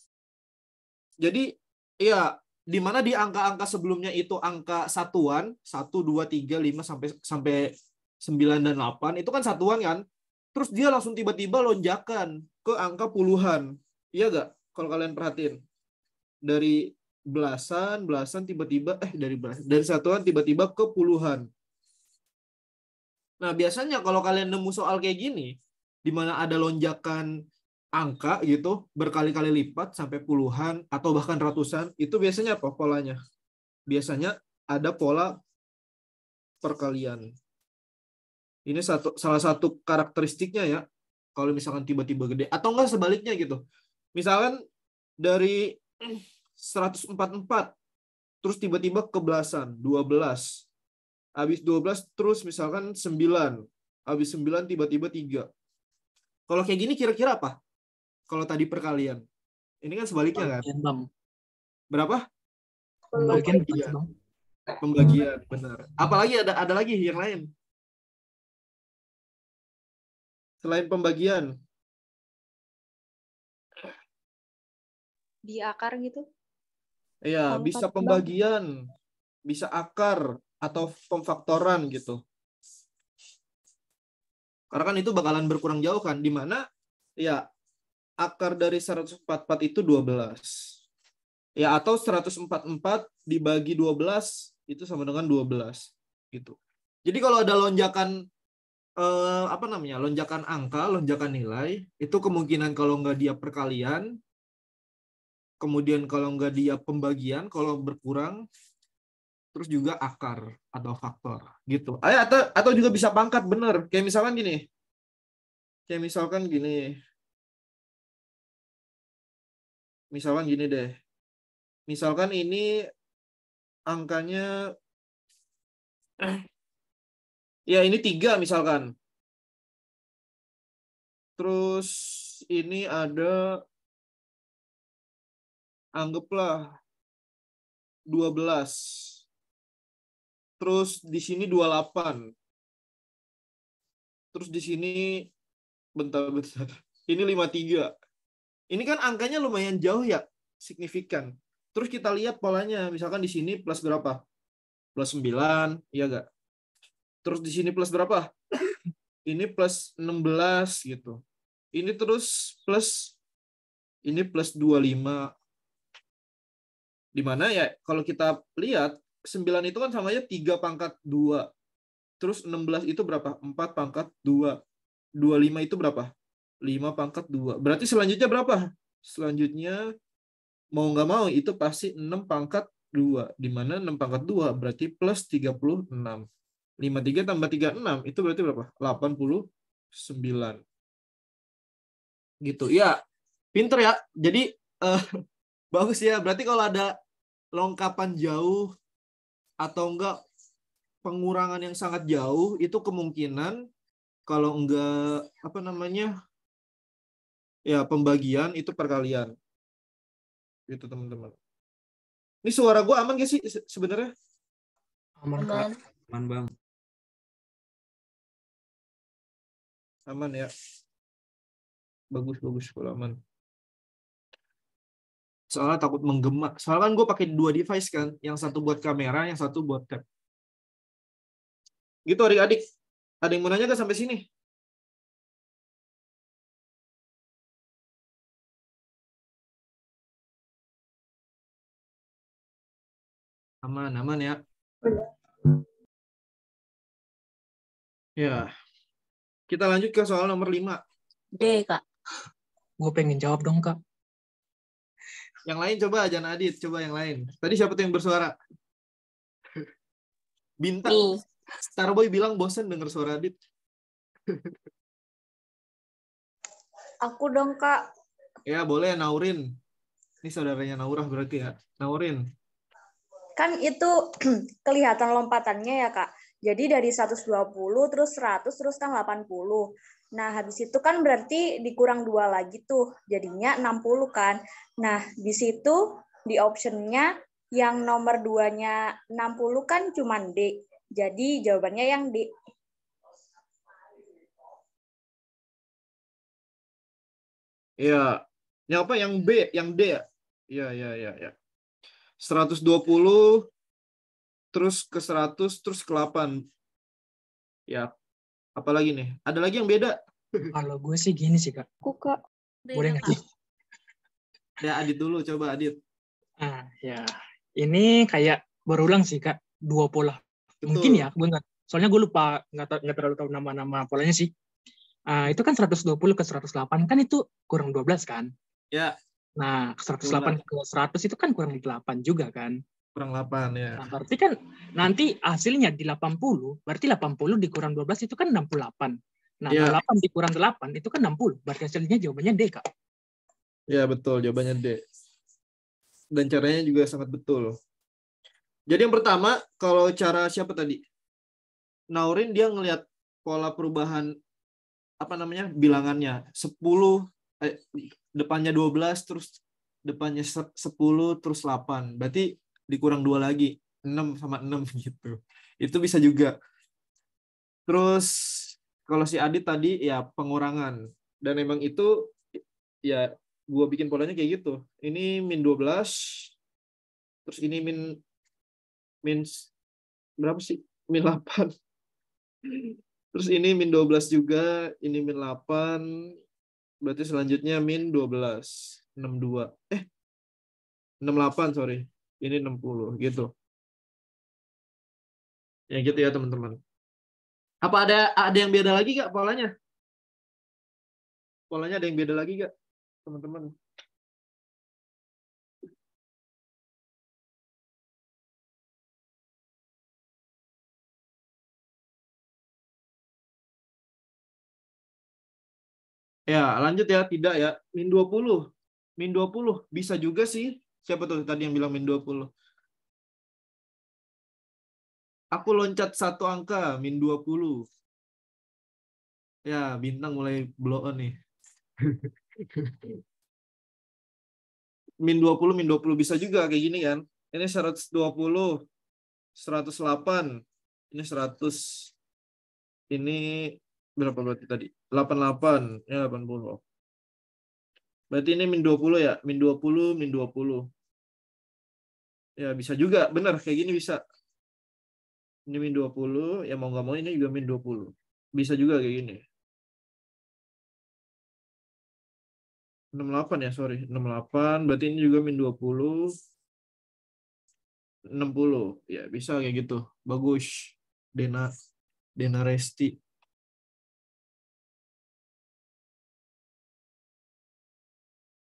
Jadi, ya di mana di angka-angka sebelumnya itu angka satuan, 1 2 3 5 sampai sampai 9 dan 8 itu kan satuan kan? Terus dia langsung tiba-tiba lonjakan ke angka puluhan. Iya enggak Kalau kalian perhatiin. Dari belasan, belasan tiba-tiba eh dari belasan, dari satuan tiba-tiba ke puluhan Nah, biasanya kalau kalian nemu soal kayak gini, di mana ada lonjakan angka gitu, berkali-kali lipat sampai puluhan atau bahkan ratusan, itu biasanya apa polanya? Biasanya ada pola perkalian. Ini satu salah satu karakteristiknya ya. Kalau misalkan tiba-tiba gede atau enggak sebaliknya gitu. Misalkan dari 144 terus tiba-tiba kebelasan 12 habis 12 terus misalkan 9. Habis 9 tiba-tiba 3. Kalau kayak gini kira-kira apa? Kalau tadi perkalian. Ini kan sebaliknya kan? Berapa? Pembagian. Pembagian, benar. Apalagi ada ada lagi yang lain? Selain pembagian. Di akar gitu? Iya, bisa pembagian, bisa akar, atau pemfaktoran gitu. Karena kan itu bakalan berkurang jauh kan, di mana ya akar dari 144 itu 12. Ya atau 144 dibagi 12 itu sama dengan 12 gitu. Jadi kalau ada lonjakan eh, apa namanya? lonjakan angka, lonjakan nilai, itu kemungkinan kalau nggak dia perkalian, kemudian kalau nggak dia pembagian, kalau berkurang, terus juga akar atau faktor gitu. Ah, ya, atau atau juga bisa pangkat bener. Kayak misalkan gini. Kayak misalkan gini. Misalkan gini deh. Misalkan ini angkanya ya ini tiga misalkan. Terus ini ada anggaplah 12. Terus di sini 28. Terus di sini bentar-bentar. Ini 53. Ini kan angkanya lumayan jauh ya, signifikan. Terus kita lihat polanya, misalkan di sini plus berapa? Plus 9, iya enggak? Terus di sini plus berapa? ini plus 16 gitu. Ini terus plus ini plus 25. mana ya kalau kita lihat 9 itu kan sama aja 3 pangkat 2. Terus 16 itu berapa? 4 pangkat 2. 25 itu berapa? 5 pangkat 2. Berarti selanjutnya berapa? Selanjutnya mau nggak mau itu pasti 6 pangkat 2. Di mana 6 pangkat 2 berarti plus 36. 53 tambah 36 itu berarti berapa? 89. Gitu. Ya, pinter ya. Jadi uh, bagus ya. Berarti kalau ada longkapan jauh atau enggak pengurangan yang sangat jauh itu kemungkinan kalau enggak apa namanya ya pembagian itu perkalian gitu teman-teman ini suara gue aman gak sih sebenarnya aman kak aman bang aman ya bagus bagus kalau aman soalnya takut menggemak soalnya kan gue pakai dua device kan yang satu buat kamera yang satu buat tab gitu adik-adik ada yang mau nanya gak sampai sini aman aman ya ya kita lanjut ke soal nomor 5 D kak gue pengen jawab dong kak yang lain coba aja Adit, coba yang lain. Tadi siapa tuh yang bersuara? Bintang. Starboy bilang bosen denger suara Adit. Aku dong, Kak. Ya, boleh Naurin. Ini saudaranya Naurah berarti ya. Naurin. Kan itu kelihatan lompatannya ya, Kak. Jadi dari 120 terus 100 terus kan 80. Nah, habis itu kan berarti dikurang dua lagi tuh, jadinya 60 kan. Nah, di situ di optionnya yang nomor duanya 60 kan cuma D. Jadi jawabannya yang D. Iya. Yang apa? Yang B, yang D ya? Iya, iya, iya, Ya. 120 terus ke 100 terus ke 8. Ya, Apalagi nih? Ada lagi yang beda? Kalau gue sih gini sih, Kak. Aku, Kak. Boleh nggak? Ya, Adit dulu. Coba, Adit. Ah, ya. Ini kayak berulang sih, Kak. Dua pola. Betul. Mungkin ya, gue nggak. Soalnya gue lupa, nggak, nggak terlalu tahu nama-nama polanya sih. Uh, itu kan 120 ke 108 kan itu kurang 12 kan? Ya. Nah, 108 delapan ke 100 itu kan kurang 8 juga kan? kurang 8 ya. Nah, berarti kan nanti hasilnya di 80, berarti 80 dikurang 12 itu kan 68. Nah, ya. 8 dikurang 8 itu kan 60. Berarti hasilnya jawabannya D, Kak. Ya, betul. Jawabannya D. Dan caranya juga sangat betul. Jadi yang pertama, kalau cara siapa tadi? Naurin dia ngelihat pola perubahan apa namanya bilangannya 10 eh, depannya 12 terus depannya 10 terus 8. Berarti dikurang dua lagi 6 sama 6 gitu itu bisa juga terus kalau si Adit tadi ya pengurangan dan emang itu ya gua bikin polanya kayak gitu ini min 12 terus ini min min berapa sih min 8 terus ini min 12 juga ini min 8 berarti selanjutnya min 12 62 eh 68 sorry ini 60 gitu. Ya gitu ya teman-teman. Apa ada ada yang beda lagi gak polanya? Polanya ada yang beda lagi gak teman-teman? Ya, lanjut ya. Tidak ya. Min 20. Min 20. Bisa juga sih Siapa tuh tadi yang bilang min 20? Aku loncat satu angka, min 20. Ya, bintang mulai blow on nih. min 20, min 20 bisa juga kayak gini kan. Ini 120, 108, ini 100, ini berapa berarti tadi? 88, ya 80. Berarti ini min 20 ya? Min 20, min 20 ya bisa juga benar kayak gini bisa ini min 20 ya mau nggak mau ini juga min 20 bisa juga kayak gini 68 ya sorry 68 berarti ini juga min 20 60 ya bisa kayak gitu bagus Dena Dena Resti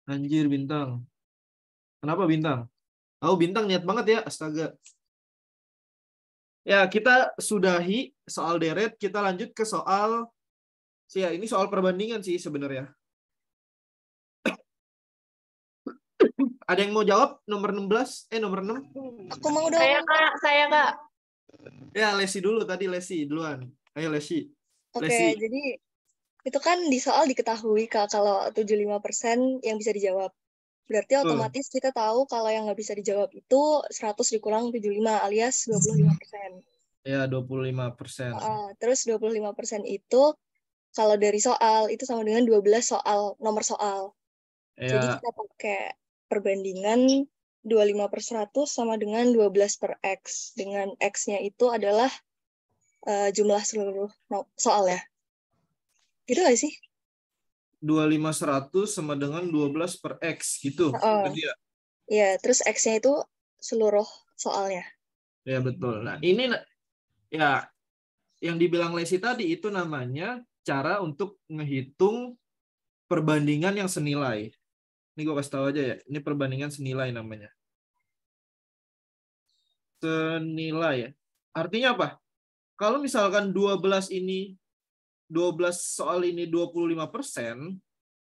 Anjir bintang. Kenapa bintang? Oh bintang niat banget ya, astaga. Ya, kita sudahi soal deret, kita lanjut ke soal ya ini soal perbandingan sih sebenarnya. Ada yang mau jawab nomor 16? Eh nomor 6? Aku mau dong. Saya Kak, saya Kak. Ya, Lesi dulu tadi Lesi duluan. Ayo Lesi. Oke, okay, jadi itu kan di soal diketahui Kak kalau 75% yang bisa dijawab. Berarti hmm. otomatis kita tahu kalau yang nggak bisa dijawab itu 100 dikurang 75 alias 25 persen. Ya, 25 persen. Uh, terus 25 persen itu kalau dari soal itu sama dengan 12 soal, nomor soal. Ya. Jadi kita pakai perbandingan 25 per 100 sama dengan 12 per X. Dengan X-nya itu adalah uh, jumlah seluruh soal ya. Gitu gak sih? 25100 sama dengan 12 per X gitu. Oh. ya, iya, terus X-nya itu seluruh soalnya. Ya, betul. Nah, ini ya yang dibilang Lesi tadi itu namanya cara untuk menghitung perbandingan yang senilai. Ini gue kasih tahu aja ya. Ini perbandingan senilai namanya. Senilai ya. Artinya apa? Kalau misalkan 12 ini 12 soal ini 25 persen,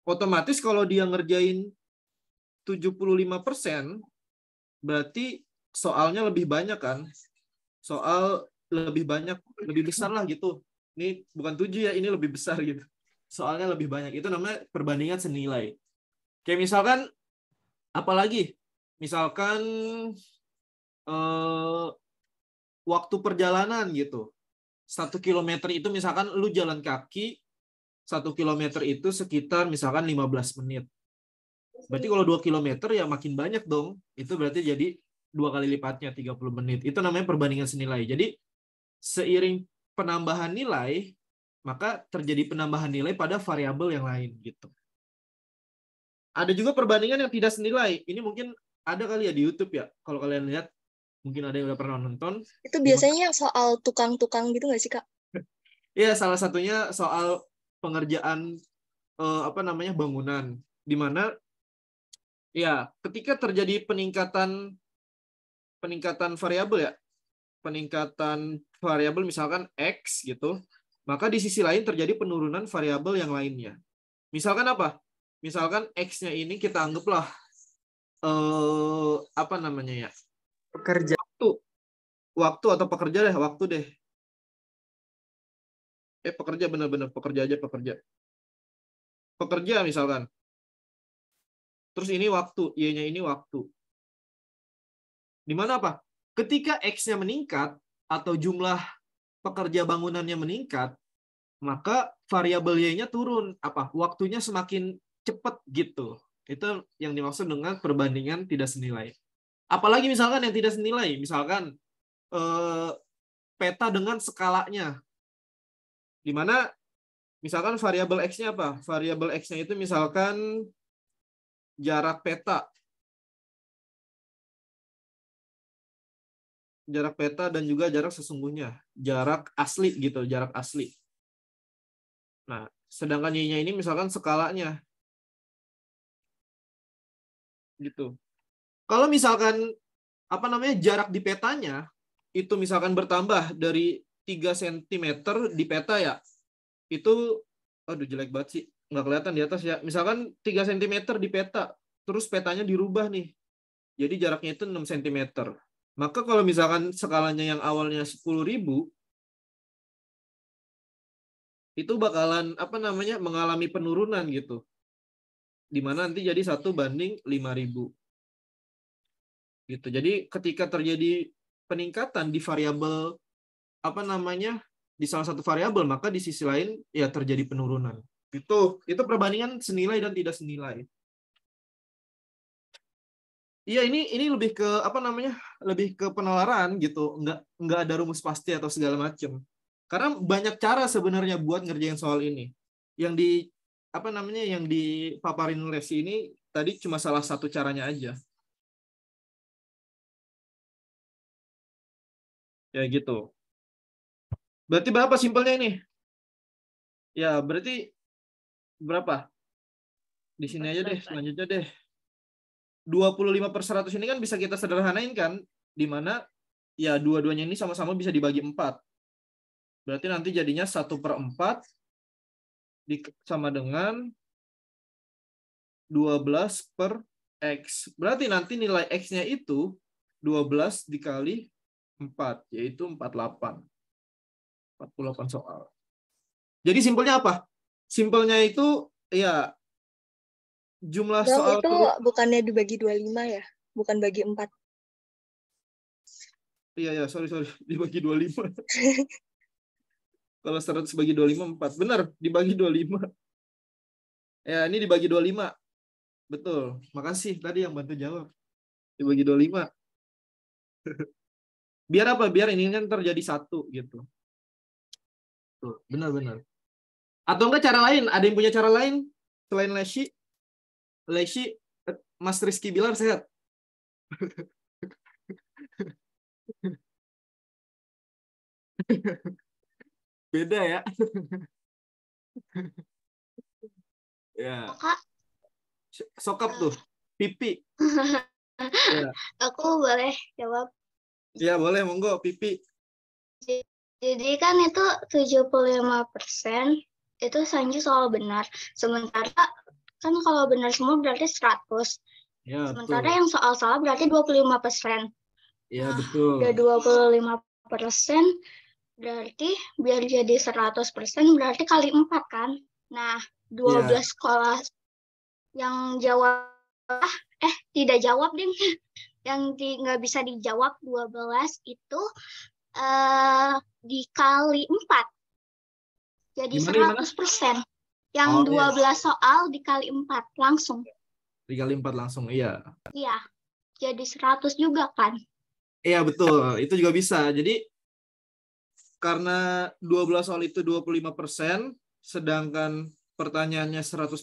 otomatis kalau dia ngerjain 75 persen, berarti soalnya lebih banyak kan? Soal lebih banyak, lebih besar lah gitu. Ini bukan tujuh ya, ini lebih besar gitu. Soalnya lebih banyak. Itu namanya perbandingan senilai. Kayak misalkan, apalagi? Misalkan eh, waktu perjalanan gitu satu kilometer itu misalkan lu jalan kaki satu kilometer itu sekitar misalkan 15 menit. Berarti kalau dua kilometer ya makin banyak dong. Itu berarti jadi dua kali lipatnya 30 menit. Itu namanya perbandingan senilai. Jadi seiring penambahan nilai, maka terjadi penambahan nilai pada variabel yang lain gitu. Ada juga perbandingan yang tidak senilai. Ini mungkin ada kali ya di YouTube ya. Kalau kalian lihat mungkin ada yang udah pernah nonton. Itu biasanya yang soal tukang-tukang gitu nggak sih kak? Iya, salah satunya soal pengerjaan eh, apa namanya bangunan, di mana ya ketika terjadi peningkatan peningkatan variabel ya, peningkatan variabel misalkan x gitu, maka di sisi lain terjadi penurunan variabel yang lainnya. Misalkan apa? Misalkan x-nya ini kita anggaplah eh, apa namanya ya pekerja waktu waktu atau pekerja deh waktu deh eh pekerja bener-bener pekerja aja pekerja pekerja misalkan terus ini waktu y-nya ini waktu di mana apa ketika x-nya meningkat atau jumlah pekerja bangunannya meningkat maka variabel y-nya turun apa waktunya semakin cepat gitu itu yang dimaksud dengan perbandingan tidak senilai Apalagi misalkan yang tidak senilai, misalkan eh, peta dengan skalanya. Di mana misalkan variabel x-nya apa? Variabel x-nya itu misalkan jarak peta. Jarak peta dan juga jarak sesungguhnya, jarak asli gitu, jarak asli. Nah, sedangkan y-nya ini misalkan skalanya. Gitu. Kalau misalkan apa namanya jarak di petanya itu misalkan bertambah dari 3 cm di peta ya, itu aduh jelek banget sih. Nggak kelihatan di atas ya. Misalkan 3 cm di peta, terus petanya dirubah nih. Jadi jaraknya itu 6 cm. Maka kalau misalkan skalanya yang awalnya 10.000 itu bakalan apa namanya mengalami penurunan gitu. Dimana nanti jadi satu banding 5000 gitu. Jadi ketika terjadi peningkatan di variabel apa namanya di salah satu variabel maka di sisi lain ya terjadi penurunan. Itu itu perbandingan senilai dan tidak senilai. Iya ini ini lebih ke apa namanya lebih ke penalaran gitu nggak nggak ada rumus pasti atau segala macam karena banyak cara sebenarnya buat ngerjain soal ini yang di apa namanya yang dipaparin si ini tadi cuma salah satu caranya aja Ya gitu. Berarti berapa simpelnya ini? Ya, berarti berapa? Di sini aja deh, selanjutnya deh. 25 per 100 ini kan bisa kita sederhanain kan, di mana ya dua-duanya ini sama-sama bisa dibagi 4. Berarti nanti jadinya 1 per 4 sama dengan 12 per X. Berarti nanti nilai X-nya itu 12 dikali 4, yaitu 48. 48 soal. Jadi simpelnya apa? Simpelnya itu ya jumlah Dan soal itu turun. bukannya dibagi 25 ya, bukan bagi 4. Iya ya, sorry sorry, dibagi 25. Kalau 100 bagi 25 4. Benar, dibagi 25. Ya, ini dibagi 25. Betul. Makasih tadi yang bantu jawab. Dibagi 25. biar apa biar ini kan terjadi satu gitu benar-benar atau enggak cara lain ada yang punya cara lain selain Leshi Leshi eh, Mas Rizky Bilar sehat beda ya ya sokap tuh pipi ya. aku boleh jawab Iya, boleh monggo Pipi. Jadi kan itu 75% itu Sanji soal benar. Sementara kan kalau benar semua berarti 100. Ya, Sementara betul. yang soal salah berarti 25%. Iya, nah, betul. Udah 25% berarti biar jadi 100% berarti kali empat kan. Nah, 12 yeah. sekolah yang jawab eh tidak jawab deh yang di, nggak bisa dijawab 12 itu uh, dikali 4. Jadi gimana, 100%. Gimana? Yang oh, 12 iya. yes. soal dikali 4 langsung. Dikali 4 langsung, iya. Iya. Jadi 100 juga kan? Iya, betul. Itu juga bisa. Jadi karena 12 soal itu 25%, sedangkan pertanyaannya 100%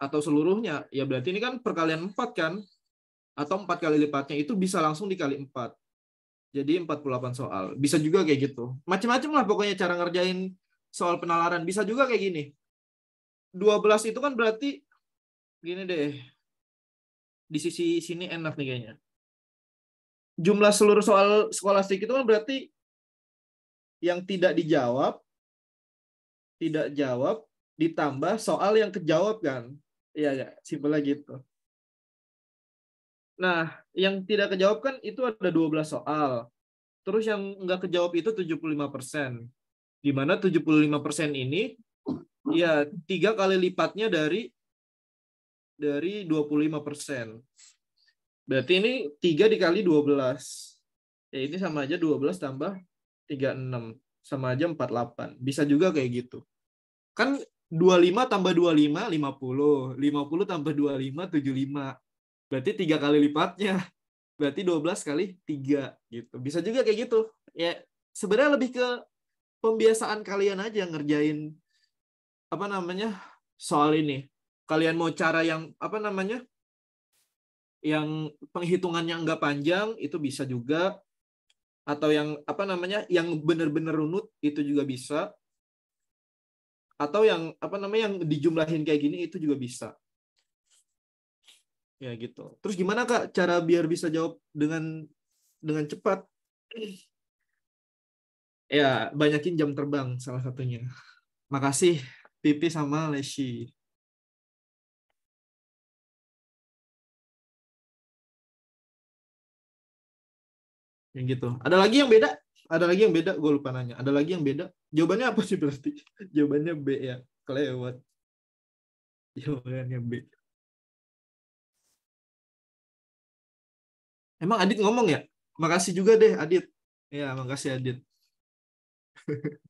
atau seluruhnya, ya berarti ini kan perkalian 4 kan? atau empat kali lipatnya itu bisa langsung dikali empat jadi 48 soal bisa juga kayak gitu macam-macam lah pokoknya cara ngerjain soal penalaran bisa juga kayak gini 12 itu kan berarti gini deh di sisi sini enak nih kayaknya jumlah seluruh soal skolastik itu kan berarti yang tidak dijawab tidak jawab ditambah soal yang kejawab kan iya ya simpelnya gitu Nah, yang tidak kejawab kan itu ada 12 soal. Terus yang nggak kejawab itu 75%. persen. Di mana 75% persen ini ya tiga kali lipatnya dari dari 25%. persen. Berarti ini 3 dikali 12. Ya ini sama aja 12 tambah 36 sama aja 48. Bisa juga kayak gitu. Kan 25 tambah 25 50, 50 tambah 25 75. Berarti tiga kali lipatnya. Berarti 12 kali tiga gitu. Bisa juga kayak gitu. Ya sebenarnya lebih ke pembiasaan kalian aja ngerjain apa namanya soal ini. Kalian mau cara yang apa namanya? yang penghitungannya nggak panjang itu bisa juga atau yang apa namanya yang benar-benar runut itu juga bisa atau yang apa namanya yang dijumlahin kayak gini itu juga bisa ya gitu terus gimana kak cara biar bisa jawab dengan dengan cepat ya banyakin jam terbang salah satunya makasih pipi sama Leshi. yang gitu ada lagi yang beda ada lagi yang beda gue lupa nanya ada lagi yang beda jawabannya apa sih berarti jawabannya B ya kelewat jawabannya B Emang Adit ngomong ya? Makasih juga deh Adit. Iya, makasih Adit.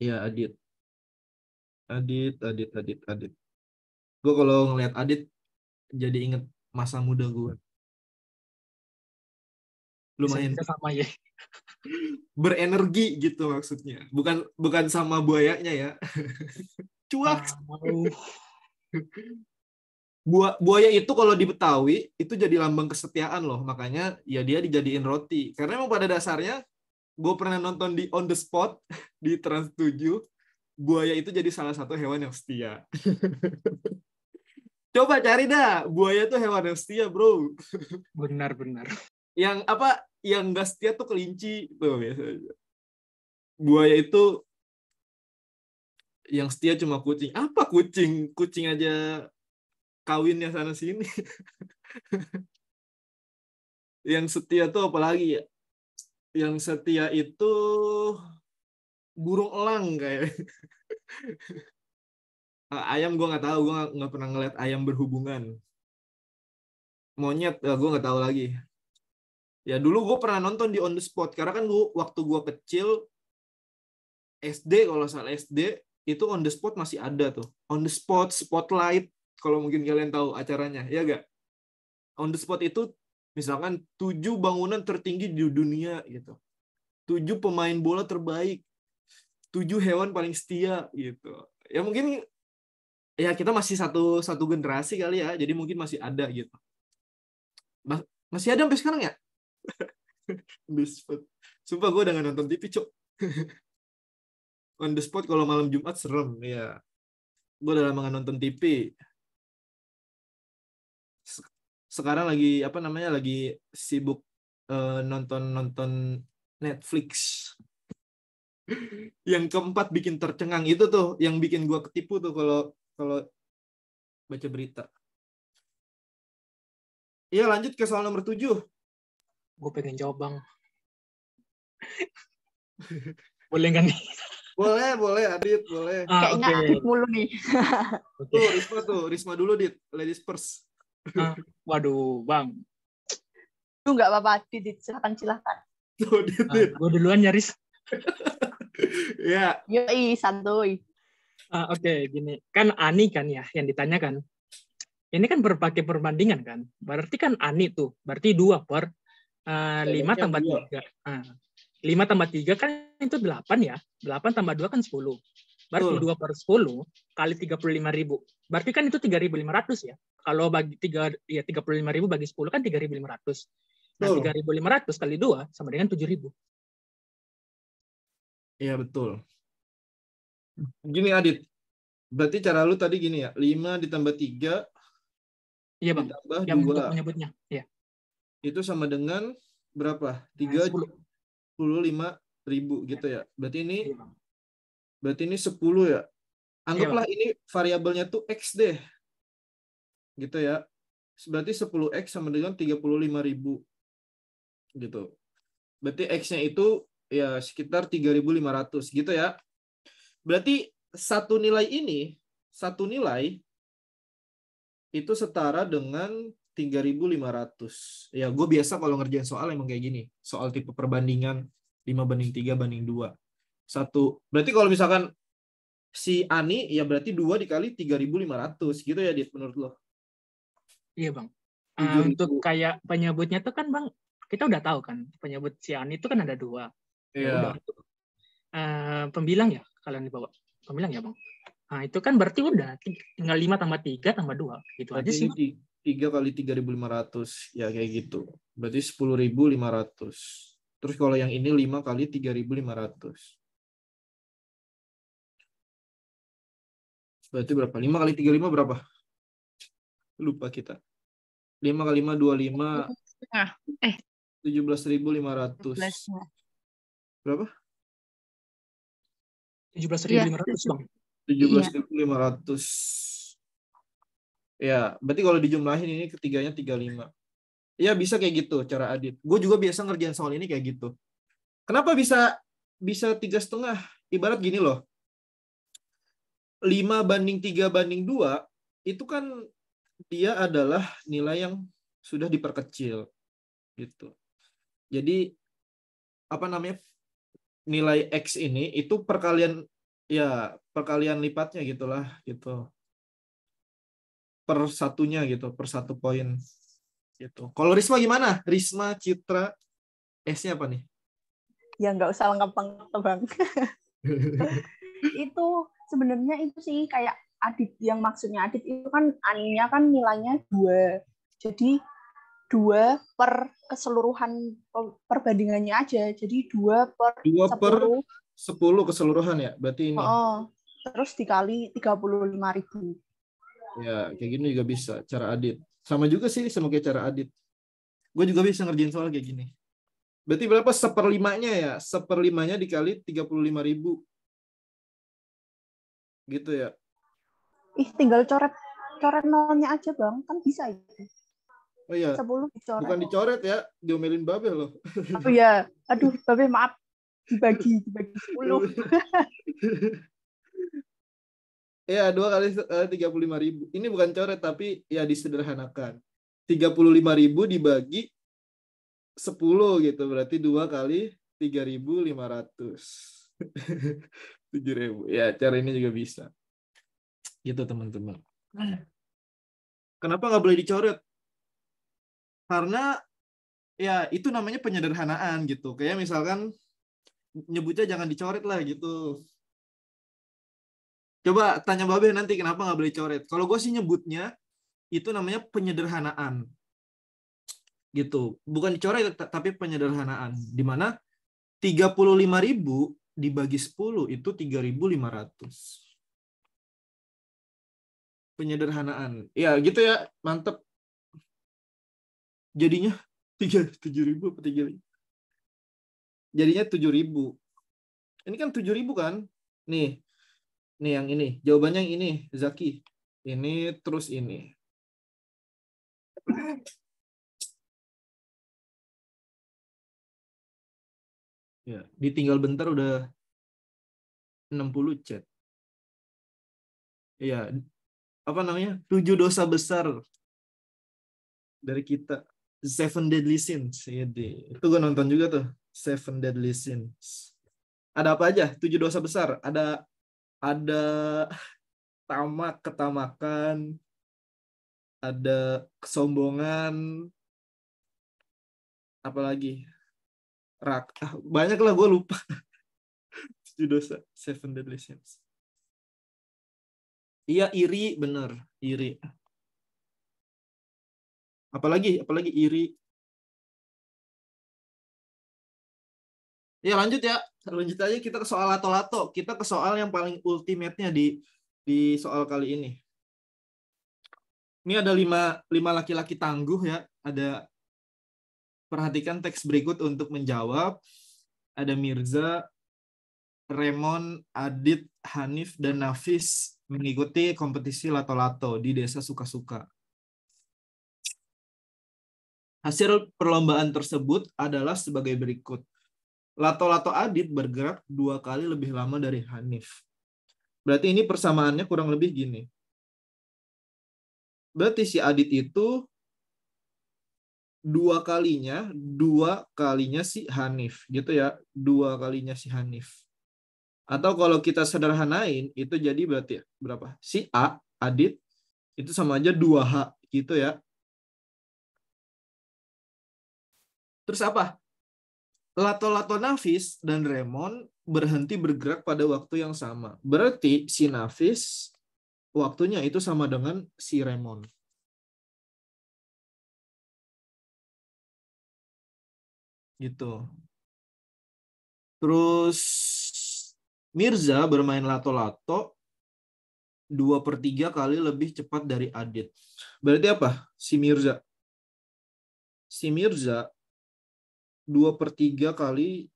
Iya Adit. Adit, Adit, Adit, Adit. Gue kalau ngeliat Adit jadi inget masa muda gue. Lumayan Bisa sama ya. Berenergi gitu maksudnya. Bukan bukan sama buayanya ya. Cuak. Ah, buaya itu kalau di Betawi itu jadi lambang kesetiaan loh, makanya ya dia dijadiin roti. Karena memang pada dasarnya gue pernah nonton di On the Spot di Trans 7, buaya itu jadi salah satu hewan yang setia. Coba cari dah, buaya itu hewan yang setia, bro. Benar, benar. Yang apa, yang gak setia tuh kelinci, tuh biasanya. Buaya itu yang setia cuma kucing apa kucing kucing aja kawinnya sana sini yang setia tuh apalagi ya yang setia itu burung elang kayak ah, ayam gue nggak tahu gue nggak pernah ngeliat ayam berhubungan monyet ah, gue nggak tahu lagi ya dulu gue pernah nonton di on the spot karena kan gua waktu gue kecil SD kalau salah SD itu on the spot masih ada tuh. On the spot, spotlight, kalau mungkin kalian tahu acaranya, ya gak? On the spot itu misalkan tujuh bangunan tertinggi di dunia gitu. Tujuh pemain bola terbaik. Tujuh hewan paling setia gitu. Ya mungkin ya kita masih satu satu generasi kali ya, jadi mungkin masih ada gitu. Masih ada sampai sekarang ya? Sumpah gue udah gak nonton TV, Cok. on the spot kalau malam Jumat serem ya gue udah lama nonton TV sekarang lagi apa namanya lagi sibuk eh, nonton nonton nonton Netflix yang keempat bikin tercengang itu tuh yang bikin gue ketipu tuh kalau kalau baca berita iya lanjut ke soal nomor tujuh gue pengen jawab bang boleh kan nih boleh, boleh Adit, boleh. Ah, Kayaknya okay. Adit mulu nih. okay. Tuh, Risma tuh, Risma dulu adit ladies first. ah, waduh, Bang. Lu nggak apa-apa, adit silakan silakan. Tuh, adit Dit. Ah, gue duluan nyaris. ya. Yeah. Yoi, santuy. Ah, Oke, okay, gini. Kan Ani kan ya yang ditanyakan. Ini kan berbagai perbandingan kan. Berarti kan Ani tuh. Berarti dua per uh, tambah tiga ah, lima tambah tiga kan itu 8 ya. 8 tambah 2 kan 10. Berarti uh. 2 per 10 kali 35 ribu. Berarti kan itu 3.500 ya. Kalau bagi 3, ya 35 ribu bagi 10 kan 3.500. Nah, uh. 3.500 kali 2 sama dengan 7 ribu. Iya, betul. Gini, Adit. Berarti cara lu tadi gini ya. 5 ditambah 3 Iya, Bang. Ditambah Yang 2. Untuk menyebutnya. Iya. Itu sama dengan berapa? 3 10. 10 5 ribu gitu ya. Berarti ini iya. berarti ini 10 ya. Anggaplah iya. ini variabelnya tuh X deh. Gitu ya. Berarti 10X sama dengan lima ribu. Gitu. Berarti X-nya itu ya sekitar 3.500 gitu ya. Berarti satu nilai ini, satu nilai itu setara dengan 3.500. Ya, gue biasa kalau ngerjain soal emang kayak gini. Soal tipe perbandingan 5 banding 3 banding 2. 1. Berarti kalau misalkan si Ani ya berarti 2 dikali 3500 gitu ya Dit menurut lo. Iya, Bang. Uh, untuk kayak penyebutnya tuh kan Bang, kita udah tahu kan penyebut si Ani itu kan ada 2. Ya iya. Yeah. Uh, eh, pembilang ya kalian dibawa. Pembilang ya, Bang. Nah, itu kan berarti udah tinggal 5 tambah 3 tambah 2. Gitu berarti aja sih. Bang. 3 kali 3500 ya kayak gitu. Berarti 10500. Terus kalau yang ini 5 kali 3500. Berarti berapa? 5 kali 35 berapa? Lupa kita. 5 kali 5, 25. eh. 17.500. Berapa? 17.500, ya. Bang. 17.500. ya, berarti kalau dijumlahin ini ketiganya 35 ya bisa kayak gitu cara adit gue juga biasa ngerjain soal ini kayak gitu kenapa bisa bisa tiga setengah ibarat gini loh 5 banding 3 banding 2 itu kan dia adalah nilai yang sudah diperkecil gitu. Jadi apa namanya nilai x ini itu perkalian ya perkalian lipatnya gitulah gitu per satunya gitu per satu poin gitu. Kalau Risma gimana? Risma Citra S-nya apa nih? Ya nggak usah lengkap-lengkap bang. itu sebenarnya itu sih kayak adit yang maksudnya adit itu kan aninya kan nilainya dua jadi dua per keseluruhan perbandingannya aja jadi dua per dua per sepuluh keseluruhan ya berarti ini oh, terus dikali tiga puluh lima ribu ya kayak gini juga bisa cara adit sama juga sih sama kayak cara Adit. Gue juga bisa ngerjain soal kayak gini. Berarti berapa? Seperlimanya ya. Seperlimanya dikali tiga puluh lima ribu. Gitu ya. Ih, tinggal coret coret nolnya aja bang. Kan bisa itu. Ya. Oh iya. sepuluh dicoret. Bukan dicoret ya, diomelin Babe loh. Oh iya. Aduh, Babe maaf. Dibagi, dibagi 10. ya dua kali eh, tiga puluh lima ribu ini bukan coret tapi ya disederhanakan tiga puluh lima ribu dibagi sepuluh gitu berarti dua kali tiga ribu lima ratus tujuh ribu ya cara ini juga bisa gitu teman-teman kenapa nggak boleh dicoret karena ya itu namanya penyederhanaan gitu kayak misalkan nyebutnya jangan dicoret lah gitu Coba tanya Babe nanti kenapa nggak beli coret. Kalau gue sih nyebutnya itu namanya penyederhanaan. Gitu. Bukan coret tapi penyederhanaan. Dimana 35 ribu dibagi 10 itu 3.500. Penyederhanaan. Ya gitu ya, mantep. Jadinya 3, 7 ribu apa 3 Jadinya 7 ribu. Ini kan 7 ribu kan? Nih, Nih yang ini. Jawabannya yang ini, Zaki. Ini terus ini. Ya, ditinggal bentar udah 60 chat. Ya, apa namanya? Tujuh dosa besar dari kita. Seven Deadly Sins. ya itu gue nonton juga tuh. Seven Deadly Sins. Ada apa aja? Tujuh dosa besar. Ada ada tamak ketamakan, ada kesombongan, apalagi rak ah, banyak lah gue lupa tujuh dosa seven deadly sins iya iri bener iri apalagi apalagi iri Ya lanjut ya, lanjut aja kita ke soal lato-lato. Kita ke soal yang paling ultimate-nya di di soal kali ini. Ini ada lima lima laki-laki tangguh ya. Ada perhatikan teks berikut untuk menjawab. Ada Mirza, Remon, Adit, Hanif, dan Nafis mengikuti kompetisi lato-lato di desa Suka-Suka. Hasil perlombaan tersebut adalah sebagai berikut. Lato-Lato Adit bergerak dua kali lebih lama dari Hanif. Berarti ini persamaannya kurang lebih gini. Berarti si Adit itu dua kalinya, dua kalinya si Hanif, gitu ya. Dua kalinya si Hanif. Atau kalau kita sederhanain, itu jadi berarti berapa? Si A, Adit, itu sama aja 2H, gitu ya. Terus apa? Lato-lato Nafis dan Remon berhenti bergerak pada waktu yang sama. Berarti si Nafis waktunya itu sama dengan si Remon. Gitu. Terus Mirza bermain lato-lato 2 per 3 kali lebih cepat dari Adit. Berarti apa? Si Mirza. Si Mirza 2 per 3 kali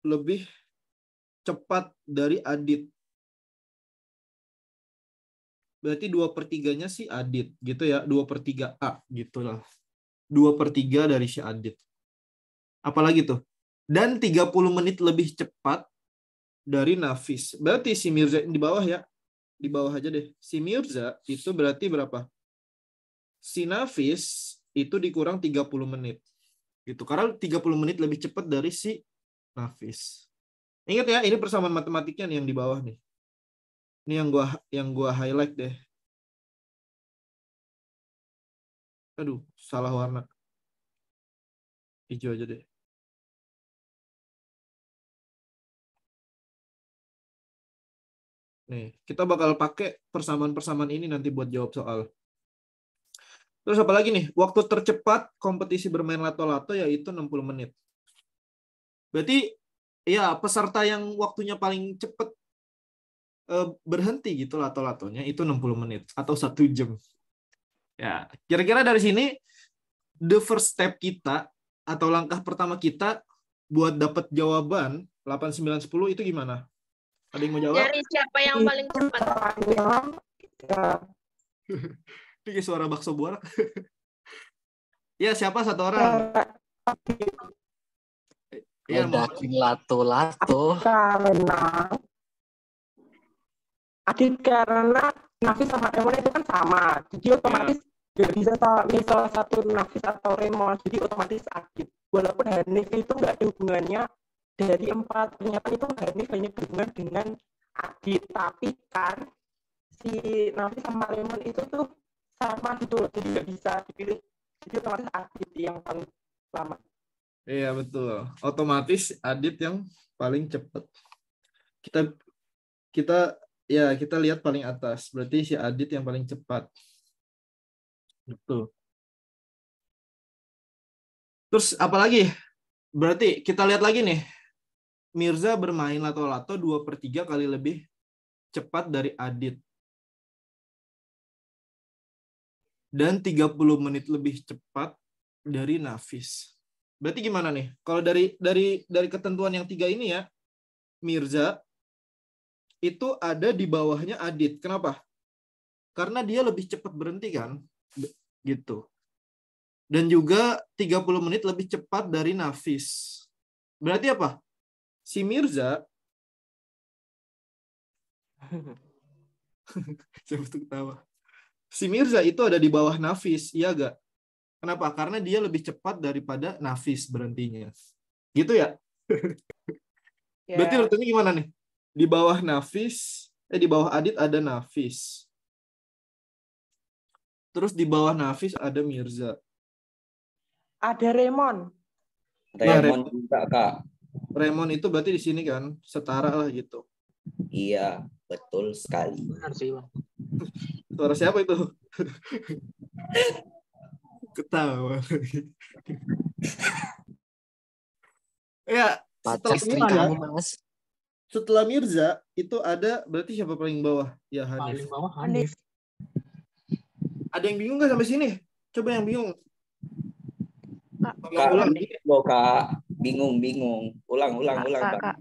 lebih cepat dari Adit. Berarti 2 per 3-nya si Adit gitu ya. 2 per 3A gitu lah. 2 per 3 dari si Adit. Apalagi tuh. Dan 30 menit lebih cepat dari Nafis. Berarti si Mirza di bawah ya. Di bawah aja deh. Si Mirza itu berarti berapa? Si Nafis itu dikurang 30 menit. Gitu. Karena 30 menit lebih cepat dari si Nafis. Ingat ya, ini persamaan matematiknya nih yang di bawah nih. Ini yang gua yang gua highlight deh. Aduh, salah warna. Hijau aja deh. Nih, kita bakal pakai persamaan-persamaan ini nanti buat jawab soal. Terus apa lagi nih? Waktu tercepat kompetisi bermain lato-lato yaitu 60 menit. Berarti ya peserta yang waktunya paling cepat eh, berhenti gitu lato-latonya itu 60 menit atau satu jam. Ya, kira-kira dari sini the first step kita atau langkah pertama kita buat dapat jawaban 8 9 10 itu gimana? Ada yang mau jawab? Dari siapa yang paling cepat? Ini kayak suara bakso borak. ya, siapa satu orang? Iya, daging lato-lato. Karena Adit karena Nafis sama Remon itu kan sama. Jadi iya. otomatis yeah. bisa salah, salah satu Nafis atau Remon. Jadi otomatis Adit. Walaupun Hanif itu nggak ada hubungannya dari empat pernyataan itu Hanif hanya berhubungan dengan Adit. Tapi kan si Nafis sama Remon itu tuh sama itu tidak bisa dipilih jadi otomatis Adit yang paling lama iya betul otomatis Adit yang paling cepat kita kita ya kita lihat paling atas berarti si Adit yang paling cepat betul terus apalagi berarti kita lihat lagi nih Mirza bermain lato-lato 2 per 3 kali lebih cepat dari Adit. dan 30 menit lebih cepat dari Nafis. Berarti gimana nih? Kalau dari dari dari ketentuan yang tiga ini ya, Mirza itu ada di bawahnya Adit. Kenapa? Karena dia lebih cepat berhenti kan? Gitu. Dan juga 30 menit lebih cepat dari Nafis. Berarti apa? Si Mirza Saya butuh ketawa si Mirza itu ada di bawah Nafis, iya gak? Kenapa? Karena dia lebih cepat daripada Nafis berhentinya. Gitu ya? Yeah. Berarti ya. rutenya gimana nih? Di bawah Nafis, eh di bawah Adit ada Nafis. Terus di bawah Nafis ada Mirza. Ada Raymond. Nah, Raymond juga, iya, Kak. Remon itu berarti di sini kan setara lah gitu. Iya, betul sekali. Benar sih, Bang. Suara siapa itu? Ketawa. ya, setelah Mirza, setelah Mirza itu ada berarti siapa paling bawah? Ya Hanif. Paling bawah Hanif. Ada yang bingung nggak sampai sini? Coba yang bingung. Kak, ulang, kak, bingung, bingung. Ulang, ulang, ulang, kak, kak.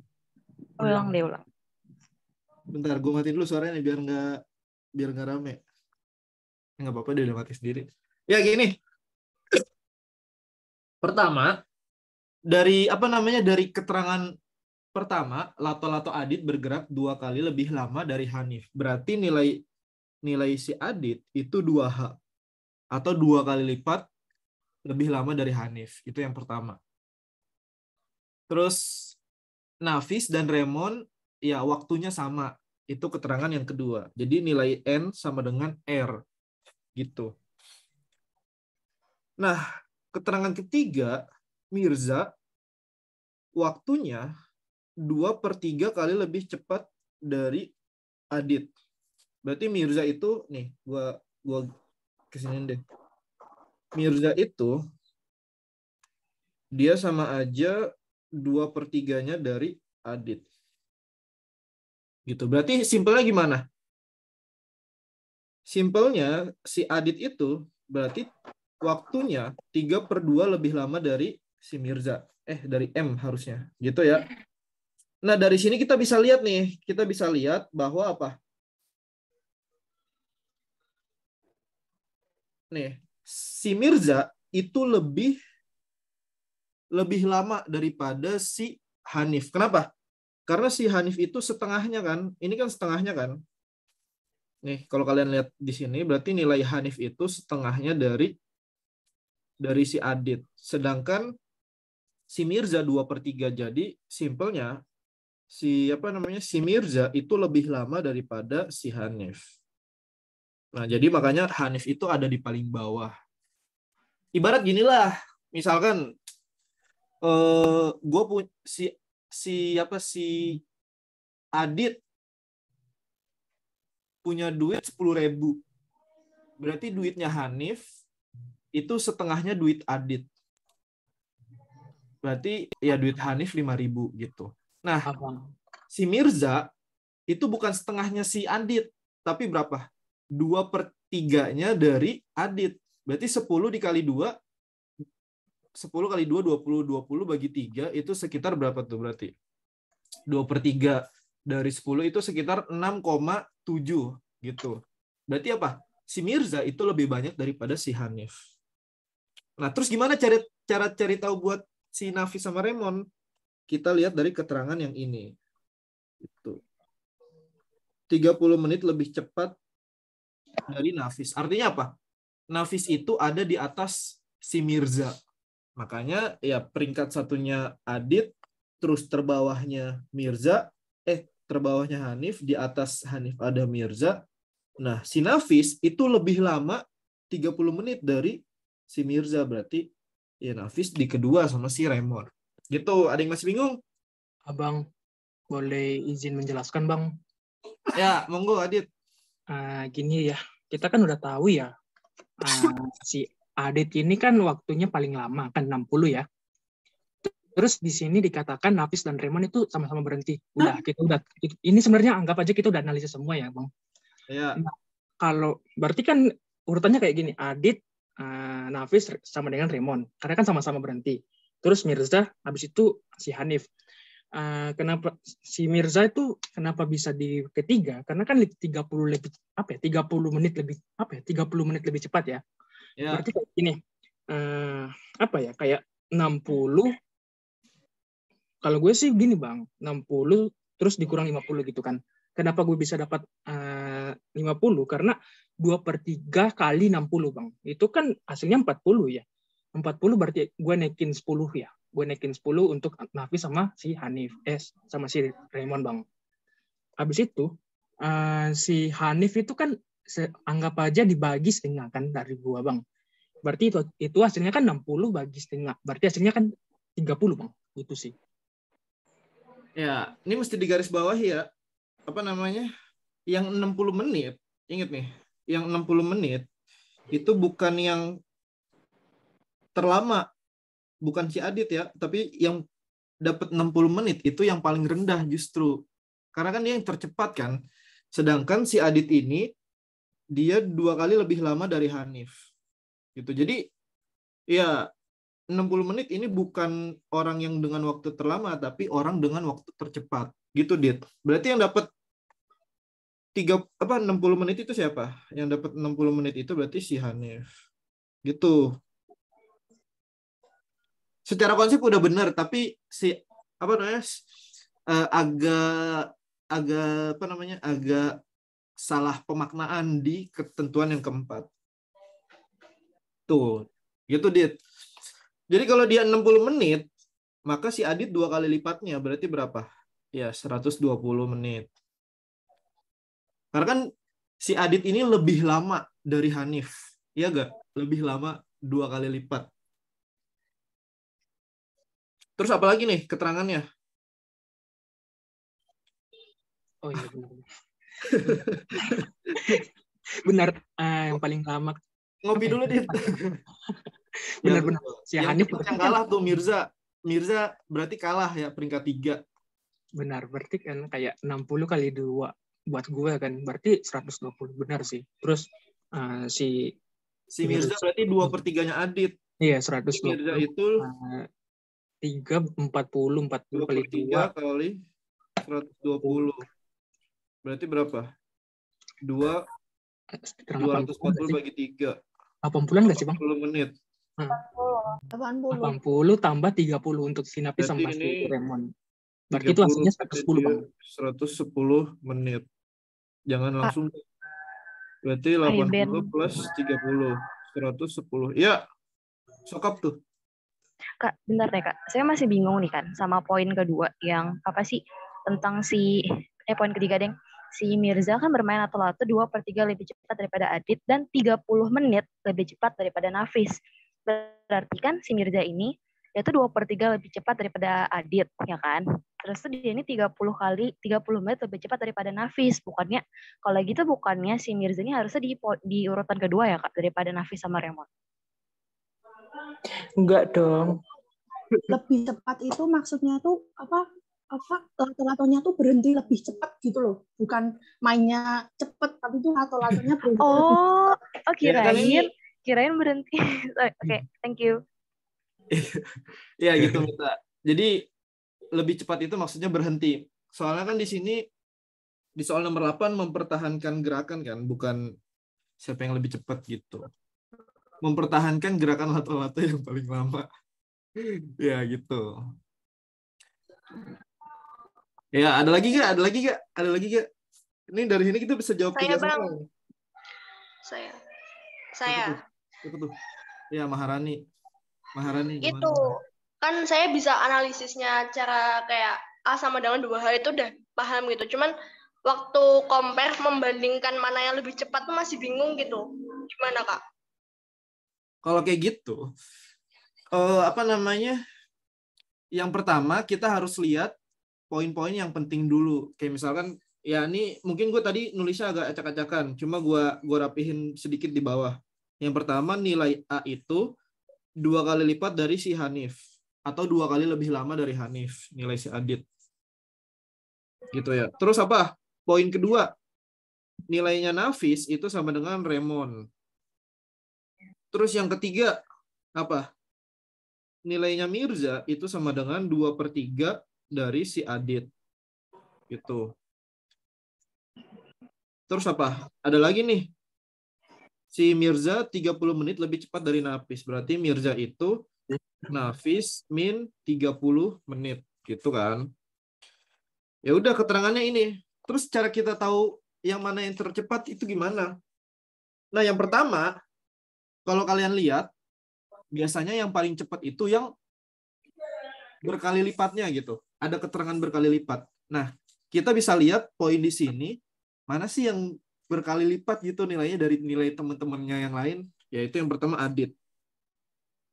Ulang deh, ulang. Bentar, gue matiin dulu suaranya biar nggak biar nggak rame. Nggak apa-apa, dia udah mati sendiri. Ya gini. Pertama, dari apa namanya dari keterangan pertama, Lato-Lato Adit bergerak dua kali lebih lama dari Hanif. Berarti nilai nilai si Adit itu 2H atau dua kali lipat lebih lama dari Hanif. Itu yang pertama. Terus Nafis dan Remon ya waktunya sama itu keterangan yang kedua. Jadi nilai N sama dengan R. Gitu. Nah, keterangan ketiga, Mirza waktunya 2 per 3 kali lebih cepat dari Adit. Berarti Mirza itu, nih, gua gua kesini deh. Mirza itu, dia sama aja 2 per 3-nya dari Adit. Gitu. Berarti simpelnya gimana? Simpelnya si Adit itu berarti waktunya 3 per 2 lebih lama dari si Mirza. Eh, dari M harusnya. Gitu ya. Nah, dari sini kita bisa lihat nih. Kita bisa lihat bahwa apa? Nih, si Mirza itu lebih lebih lama daripada si Hanif. Kenapa? Karena si Hanif itu setengahnya kan, ini kan setengahnya kan. Nih, kalau kalian lihat di sini berarti nilai Hanif itu setengahnya dari dari si Adit. Sedangkan si Mirza 2 per 3. Jadi simpelnya si apa namanya si Mirza itu lebih lama daripada si Hanif. Nah, jadi makanya Hanif itu ada di paling bawah. Ibarat ginilah, misalkan eh pun si si apa si Adit punya duit sepuluh ribu. Berarti duitnya Hanif itu setengahnya duit Adit. Berarti ya duit Hanif lima ribu gitu. Nah, si Mirza itu bukan setengahnya si Adit, tapi berapa? Dua per tiganya dari Adit. Berarti sepuluh dikali dua 10 kali 2, 20. 20 bagi 3 itu sekitar berapa tuh berarti? 2 per 3 dari 10 itu sekitar 6,7 gitu. Berarti apa? Si Mirza itu lebih banyak daripada si Hanif. Nah, terus gimana cara cara cari tahu buat si Nafi sama remon Kita lihat dari keterangan yang ini. Itu. 30 menit lebih cepat dari Nafis. Artinya apa? Nafis itu ada di atas si Mirza. Makanya ya peringkat satunya Adit, terus terbawahnya Mirza, eh terbawahnya Hanif, di atas Hanif ada Mirza. Nah, si Nafis itu lebih lama 30 menit dari si Mirza berarti ya Nafis di kedua sama si Remor. Gitu, ada yang masih bingung? Abang boleh izin menjelaskan, Bang? Ya, monggo Adit. Uh, gini ya, kita kan udah tahu ya uh, si Adit ini kan waktunya paling lama, kan 60 ya. Terus di sini dikatakan Nafis dan Raymond itu sama-sama berhenti. Udah, Hah? kita udah. Ini sebenarnya anggap aja kita udah analisis semua ya, Bang. Iya. Nah, kalau berarti kan urutannya kayak gini, Adit, uh, Nafis sama dengan Raymond, karena kan sama-sama berhenti. Terus Mirza, habis itu si Hanif. Uh, kenapa si Mirza itu kenapa bisa di ketiga? Karena kan 30 lebih apa ya? 30 menit lebih apa ya? 30 menit lebih cepat ya. Yeah. Berarti kayak gini. Uh, apa ya? Kayak 60 kalau gue sih gini, Bang. 60 terus dikurang 50 gitu kan. Kenapa gue bisa dapat eh, uh, 50? Karena 2 per 3 kali 60, Bang. Itu kan hasilnya 40 ya. 40 berarti gue naikin 10 ya. Gue naikin 10 untuk Nafi sama si Hanif. Eh, sama si Raymond, Bang. Habis itu, uh, si Hanif itu kan anggap aja dibagi setengah kan dari gua bang berarti itu itu hasilnya kan 60 bagi setengah berarti hasilnya kan 30 bang itu sih ya ini mesti digaris bawah ya apa namanya yang 60 menit inget nih yang 60 menit itu bukan yang terlama bukan si Adit ya tapi yang dapat 60 menit itu yang paling rendah justru karena kan dia yang tercepat kan sedangkan si Adit ini dia dua kali lebih lama dari Hanif. Gitu. Jadi ya 60 menit ini bukan orang yang dengan waktu terlama tapi orang dengan waktu tercepat. Gitu, Dit. Berarti yang dapat 3 apa 60 menit itu siapa? Yang dapat 60 menit itu berarti si Hanif. Gitu. Secara konsep udah bener tapi si apa namanya? Uh, agak agak apa namanya? agak salah pemaknaan di ketentuan yang keempat. Tuh, gitu Dit. Jadi kalau dia 60 menit, maka si Adit dua kali lipatnya, berarti berapa? Ya, 120 menit. Karena kan si Adit ini lebih lama dari Hanif. Iya gak? Lebih lama dua kali lipat. Terus apa lagi nih keterangannya? Oh iya benar uh, yang paling lama ngopi dulu deh benar-benar si yang Hanif yang kalah kan tuh Mirza Mirza berarti kalah ya peringkat tiga benar berarti kan kayak 60 kali dua buat gue kan berarti 120 benar sih terus uh, si si Mirza, Mirza berarti dua pertiganya Adit iya 120 dua Mirza itu ah, tiga empat puluh empat puluh kali dua kali seratus dua puluh Berarti berapa? Dua dua ratus empat puluh bagi tiga. apa bulan nggak sih bang? Puluh menit. Hmm. Delapan puluh tambah tiga puluh untuk sinapis sama remon Berarti itu hasilnya seratus sepuluh bang. Seratus sepuluh menit. Jangan ah. langsung. Berarti delapan puluh plus tiga puluh seratus sepuluh. Ya, sokap tuh. Kak, bentar deh kak. Saya masih bingung nih kan sama poin kedua yang apa sih tentang si eh poin ketiga deng si Mirza kan bermain atau lato 2 per 3 lebih cepat daripada Adit dan 30 menit lebih cepat daripada Nafis. Berarti kan si Mirza ini yaitu dua 2 per 3 lebih cepat daripada Adit, ya kan? Terus dia ini 30 kali, 30 menit lebih cepat daripada Nafis. Bukannya, kalau gitu bukannya si Mirza ini harusnya di, di urutan kedua ya, Kak, daripada Nafis sama Remon? Enggak dong. Lebih cepat itu maksudnya tuh apa apa lato-latonya tuh berhenti lebih cepat gitu loh bukan mainnya cepet tapi tuh lato-latonya berhenti oh oh ya, kirain kirain berhenti oke okay, hmm. thank you ya gitu Mita jadi lebih cepat itu maksudnya berhenti soalnya kan di sini di soal nomor 8 mempertahankan gerakan kan bukan siapa yang lebih cepat gitu mempertahankan gerakan lato-lato yang paling lama ya gitu Ya, ada lagi gak? Ada lagi gak? Ada lagi gak? Ini dari sini kita bisa jawab saya, tiga bang. Soal. Saya. Saya. Itu tuh. Ya, Maharani. Maharani. Gimana? Kan saya bisa analisisnya cara kayak A sama dengan dua hal itu udah paham gitu. Cuman waktu compare membandingkan mana yang lebih cepat tuh masih bingung gitu. Gimana, Kak? Kalau kayak gitu, uh, apa namanya? Yang pertama kita harus lihat poin-poin yang penting dulu. Kayak misalkan ya ini mungkin gue tadi nulisnya agak acak-acakan, cuma gue gua rapihin sedikit di bawah. Yang pertama nilai A itu dua kali lipat dari si Hanif atau dua kali lebih lama dari Hanif nilai si Adit. Gitu ya. Terus apa? Poin kedua, nilainya Nafis itu sama dengan Remon. Terus yang ketiga, apa? Nilainya Mirza itu sama dengan 2 per 3 dari si Adit. Gitu. Terus apa? Ada lagi nih. Si Mirza 30 menit lebih cepat dari Nafis. Berarti Mirza itu Nafis min 30 menit. Gitu kan. Ya udah keterangannya ini. Terus cara kita tahu yang mana yang tercepat itu gimana? Nah, yang pertama, kalau kalian lihat, biasanya yang paling cepat itu yang berkali lipatnya gitu ada keterangan berkali lipat. Nah, kita bisa lihat poin di sini mana sih yang berkali lipat gitu nilainya dari nilai teman-temannya yang lain, yaitu yang pertama Adit.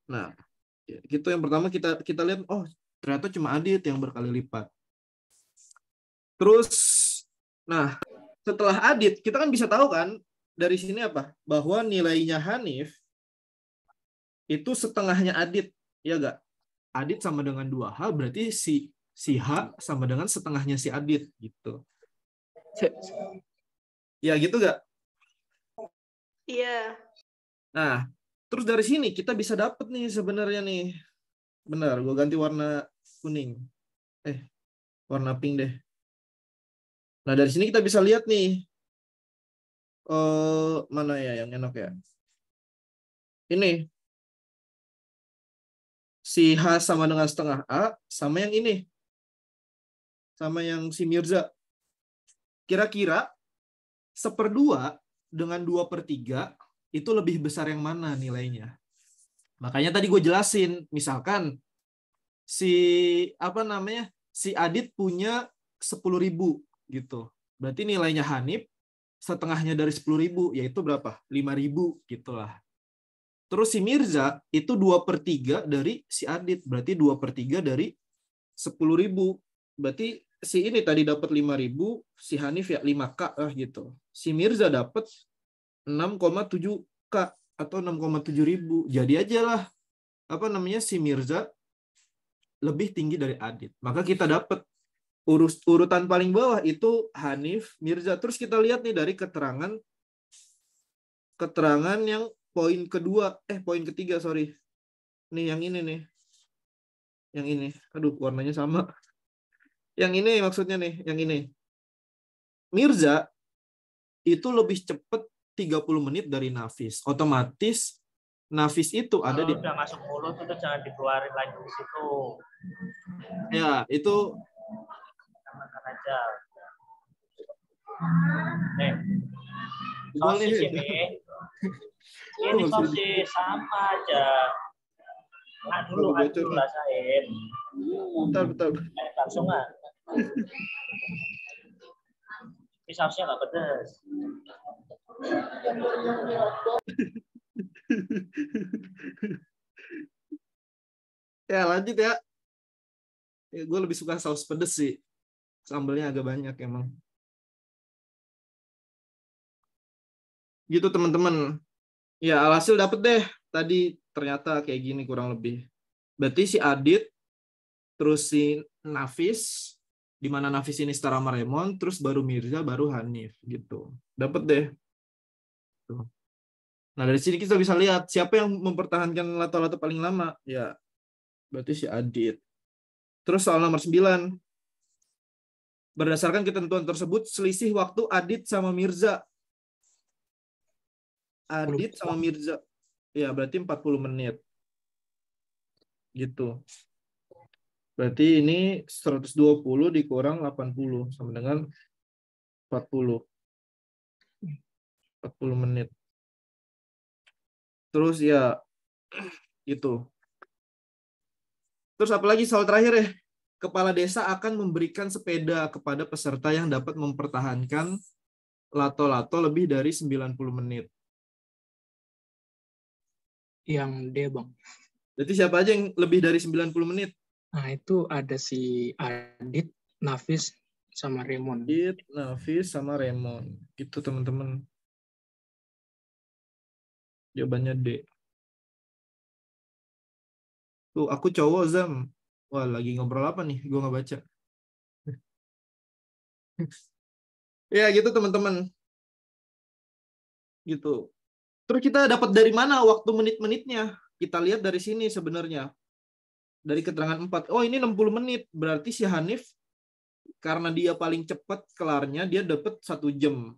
Nah, gitu yang pertama kita kita lihat oh ternyata cuma Adit yang berkali lipat. Terus nah, setelah Adit kita kan bisa tahu kan dari sini apa? Bahwa nilainya Hanif itu setengahnya Adit, ya enggak? Adit sama dengan 2H berarti si si H sama dengan setengahnya si Adit gitu. Ya gitu gak? Iya. Nah, terus dari sini kita bisa dapet nih sebenarnya nih. Benar, gue ganti warna kuning. Eh, warna pink deh. Nah, dari sini kita bisa lihat nih. uh, mana ya yang enak ya? Ini. Si H sama dengan setengah A sama yang ini sama yang si Mirza. Kira-kira seperdua dengan dua per tiga itu lebih besar yang mana nilainya? Makanya tadi gue jelasin, misalkan si apa namanya si Adit punya sepuluh ribu gitu. Berarti nilainya Hanif setengahnya dari sepuluh ribu, yaitu berapa? Lima ribu gitulah. Terus si Mirza itu dua per tiga dari si Adit, berarti dua per tiga dari sepuluh ribu berarti si ini tadi dapat 5000, si Hanif ya 5K lah eh, gitu. Si Mirza dapat 6,7K atau 6,7 ribu. Jadi aja lah apa namanya si Mirza lebih tinggi dari Adit. Maka kita dapat urus urutan paling bawah itu Hanif, Mirza. Terus kita lihat nih dari keterangan keterangan yang poin kedua, eh poin ketiga sorry. Nih yang ini nih. Yang ini. Aduh warnanya sama yang ini maksudnya nih, yang ini. Mirza itu lebih cepat 30 menit dari Nafis. Otomatis Nafis itu ada Kalau di oh, udah masuk mulut itu jangan dikeluarin lagi di situ. Ya, itu eh, makan aja. Nih. Sosis ini. Ini sosis sama aja. Nah, dulu aduk rasain. Bentar, bentar. Eh, langsung ah. Tapi sausnya nggak pedes. ya lanjut ya. ya gue lebih suka saus pedes sih. Sambelnya agak banyak emang. Gitu teman-teman. Ya alhasil dapet deh tadi ternyata kayak gini kurang lebih. Berarti si Adit, terus si Nafis, di mana Nafis ini setara sama Raymond, terus baru Mirza, baru Hanif gitu. Dapat deh. Tuh. Nah, dari sini kita bisa lihat siapa yang mempertahankan lato-lato paling lama. Ya, berarti si Adit. Terus soal nomor 9. Berdasarkan ketentuan tersebut, selisih waktu Adit sama Mirza. Adit sama Mirza. Ya, berarti 40 menit. Gitu. Berarti ini 120 dikurang 80 sama dengan 40. 40 menit. Terus ya itu. Terus apalagi soal terakhir ya. Kepala desa akan memberikan sepeda kepada peserta yang dapat mempertahankan lato-lato lebih dari 90 menit. Yang dia, Bang. Jadi siapa aja yang lebih dari 90 menit? Nah, itu ada si Adit, Nafis, sama Raymond. Adit, Nafis, sama Raymond. Gitu, teman-teman. Jawabannya D. Tuh, aku cowok, Zam. Wah, lagi ngobrol apa nih? Gue nggak baca. ya, gitu, teman-teman. Gitu. Terus kita dapat dari mana waktu menit-menitnya? Kita lihat dari sini sebenarnya dari keterangan 4. Oh, ini 60 menit. Berarti si Hanif karena dia paling cepat kelarnya dia dapat satu jam.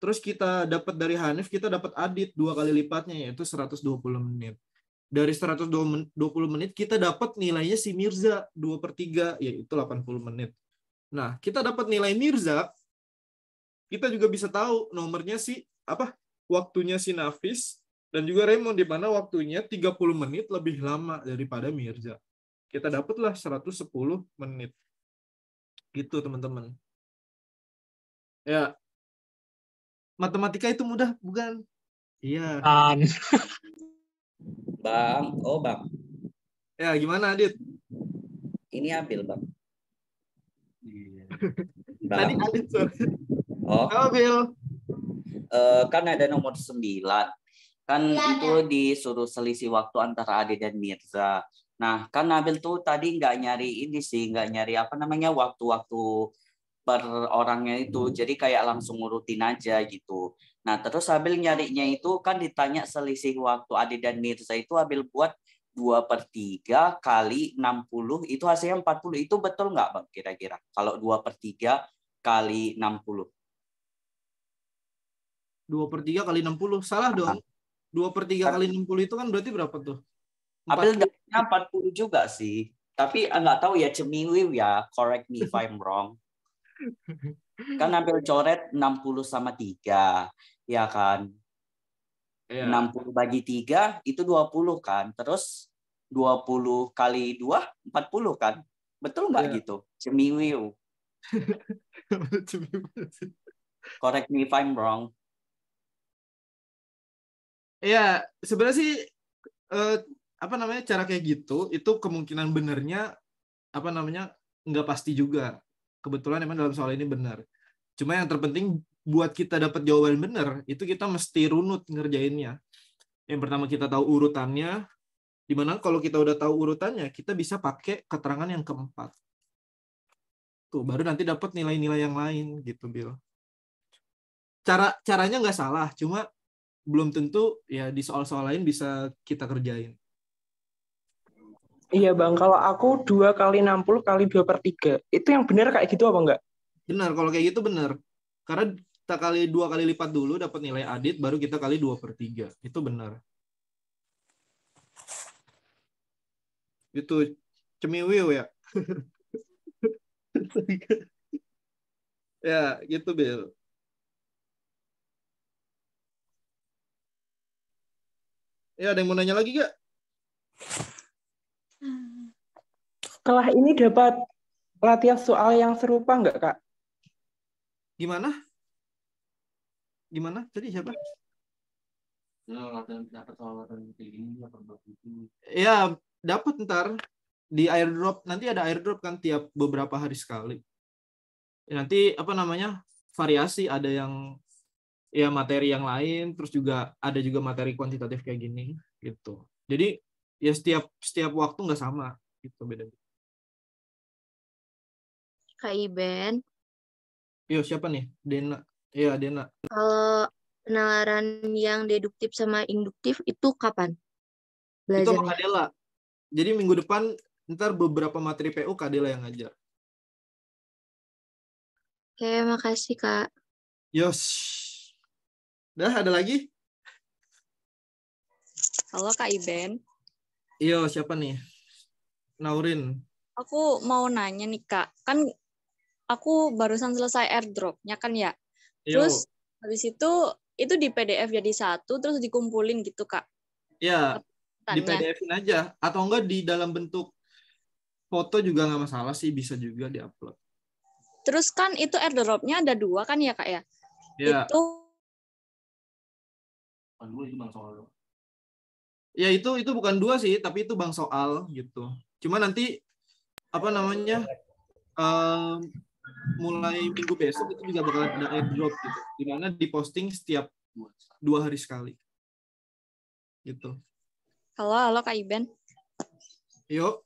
Terus kita dapat dari Hanif kita dapat Adit dua kali lipatnya yaitu 120 menit. Dari 120 menit kita dapat nilainya si Mirza 2 per 3 yaitu 80 menit. Nah, kita dapat nilai Mirza, kita juga bisa tahu nomornya si apa waktunya si Nafis dan juga Raymond di mana waktunya 30 menit lebih lama daripada Mirza. Kita dapatlah 110 menit. Gitu, teman-teman. Ya. Matematika itu mudah, bukan? Iya. bang, oh Bang. Ya, gimana, Adit? Ini ambil, iya. Bang. Tadi Adit, sorry. Oh. Ambil. Uh, eh, kan ada nomor 9 Kan ya, itu ya. disuruh selisih waktu antara Ade dan Mirza. Nah, kan Nabil tuh tadi nggak nyari ini sih, nggak nyari apa namanya waktu-waktu per orangnya itu. Hmm. Jadi kayak langsung ngurutin aja gitu. Nah, terus Nabil nyarinya itu kan ditanya selisih waktu Ade dan Mirza itu Nabil buat 2 per 3 kali 60 itu hasilnya 40. Itu betul nggak Bang kira-kira? Kalau 2 per 3 kali 60. 2 per 3 kali 60. Salah dong. 2 per 3 kali 60 itu kan berarti berapa tuh? 40. dapatnya 40 juga sih. Tapi eh, nggak tahu ya cemiwiw ya, correct me if I'm wrong. kan ambil coret 60 sama 3, ya kan? Yeah. Iya. 60 bagi 3 itu 20 kan. Terus 20 kali 2, 40 kan. Betul nggak yeah. gitu? Cemiwiw. Correct me if I'm wrong ya sebenarnya sih eh, apa namanya cara kayak gitu itu kemungkinan benernya apa namanya nggak pasti juga kebetulan emang dalam soal ini benar cuma yang terpenting buat kita dapat jawaban benar itu kita mesti runut ngerjainnya yang pertama kita tahu urutannya dimana kalau kita udah tahu urutannya kita bisa pakai keterangan yang keempat tuh baru nanti dapat nilai-nilai yang lain gitu Bill cara caranya nggak salah cuma belum tentu ya di soal-soal lain bisa kita kerjain. Iya bang, kalau aku dua kali 60 kali dua per tiga itu yang benar kayak gitu apa enggak? Benar, kalau kayak gitu benar. Karena kita kali dua kali lipat dulu dapat nilai adit, baru kita kali dua per tiga. Itu benar. Itu cemiwiw ya. ya, gitu Bill. Ya, ada yang mau nanya lagi gak? Setelah ini dapat latihan soal yang serupa nggak, Kak? Gimana? Gimana? Jadi siapa? Ya, ya, ya, dapat ntar di airdrop. Nanti ada airdrop kan tiap beberapa hari sekali. Ya, nanti apa namanya? variasi ada yang ya materi yang lain terus juga ada juga materi kuantitatif kayak gini gitu jadi ya setiap setiap waktu nggak sama gitu beda kak Iben yo siapa nih Dena ya Dena kalau penalaran yang deduktif sama induktif itu kapan belajar itu Kadela jadi minggu depan ntar beberapa materi PU Kadela yang ngajar oke makasih kak Yos. Dah, ada lagi? Halo Kak Iben. Iya, siapa nih? Naurin. Aku mau nanya nih Kak, kan aku barusan selesai airdropnya kan ya. Yo. Iya. Terus habis itu itu di PDF jadi satu terus dikumpulin gitu Kak. Iya. Di pdf aja atau enggak di dalam bentuk foto juga nggak masalah sih bisa juga diupload. Terus kan itu airdropnya ada dua kan ya Kak ya? iya Itu bukan dua itu bang soal ya itu itu bukan dua sih tapi itu bang soal gitu cuma nanti apa namanya um, mulai minggu besok itu juga bakal ada airdrop gitu mana diposting setiap dua hari sekali gitu halo halo kak Iben yuk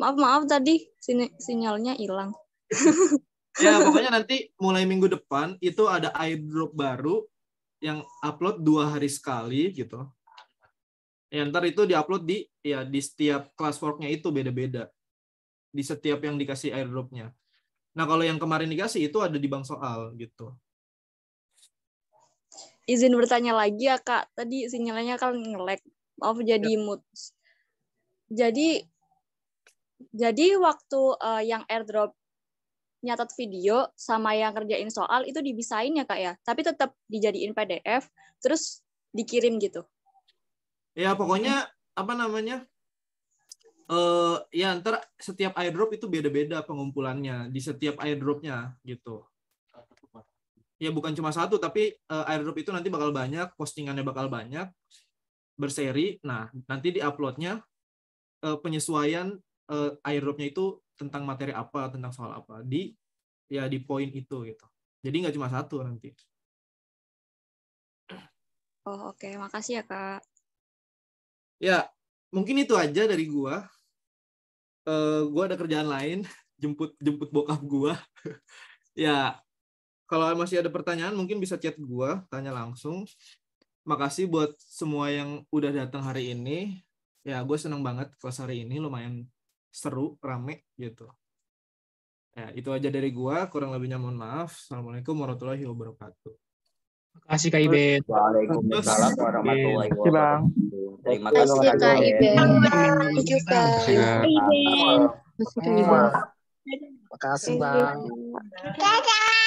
maaf maaf tadi sin sinyalnya hilang ya pokoknya nanti mulai minggu depan itu ada airdrop baru yang upload dua hari sekali gitu. Ya, ntar itu diupload di ya di setiap class worknya itu beda-beda. Di setiap yang dikasih airdropnya. Nah kalau yang kemarin dikasih itu ada di bank soal gitu. Izin bertanya lagi ya kak, tadi sinyalnya kan ngelek, maaf jadi ya. mood. Jadi jadi waktu uh, yang airdrop nyatat video sama yang kerjain soal itu dibisain ya kak ya tapi tetap dijadiin PDF terus dikirim gitu ya pokoknya apa namanya uh, ya ntar setiap airdrop itu beda-beda pengumpulannya di setiap airdropnya gitu ya bukan cuma satu tapi uh, airdrop itu nanti bakal banyak postingannya bakal banyak berseri nah nanti di uploadnya uh, penyesuaian uh, eh, airdropnya itu tentang materi apa tentang soal apa di ya di poin itu gitu jadi nggak cuma satu nanti oh oke okay. makasih ya kak ya mungkin itu aja dari gua uh, gua ada kerjaan lain jemput jemput bokap gua ya kalau masih ada pertanyaan mungkin bisa chat gua tanya langsung makasih buat semua yang udah datang hari ini ya gue seneng banget kelas hari ini lumayan seru, rame gitu. Ya, itu aja dari gua, kurang lebihnya mohon maaf. Assalamualaikum warahmatullahi wabarakatuh. Terima kasih Kak Iben. Waalaikumsalam warahmatullahi wabarakatuh. Terima kasih Kak Iben. Terima kasih Kak Iben. Terima kasih Terima Terima Terima kasih. kasih. kasih. Bang. Dadah.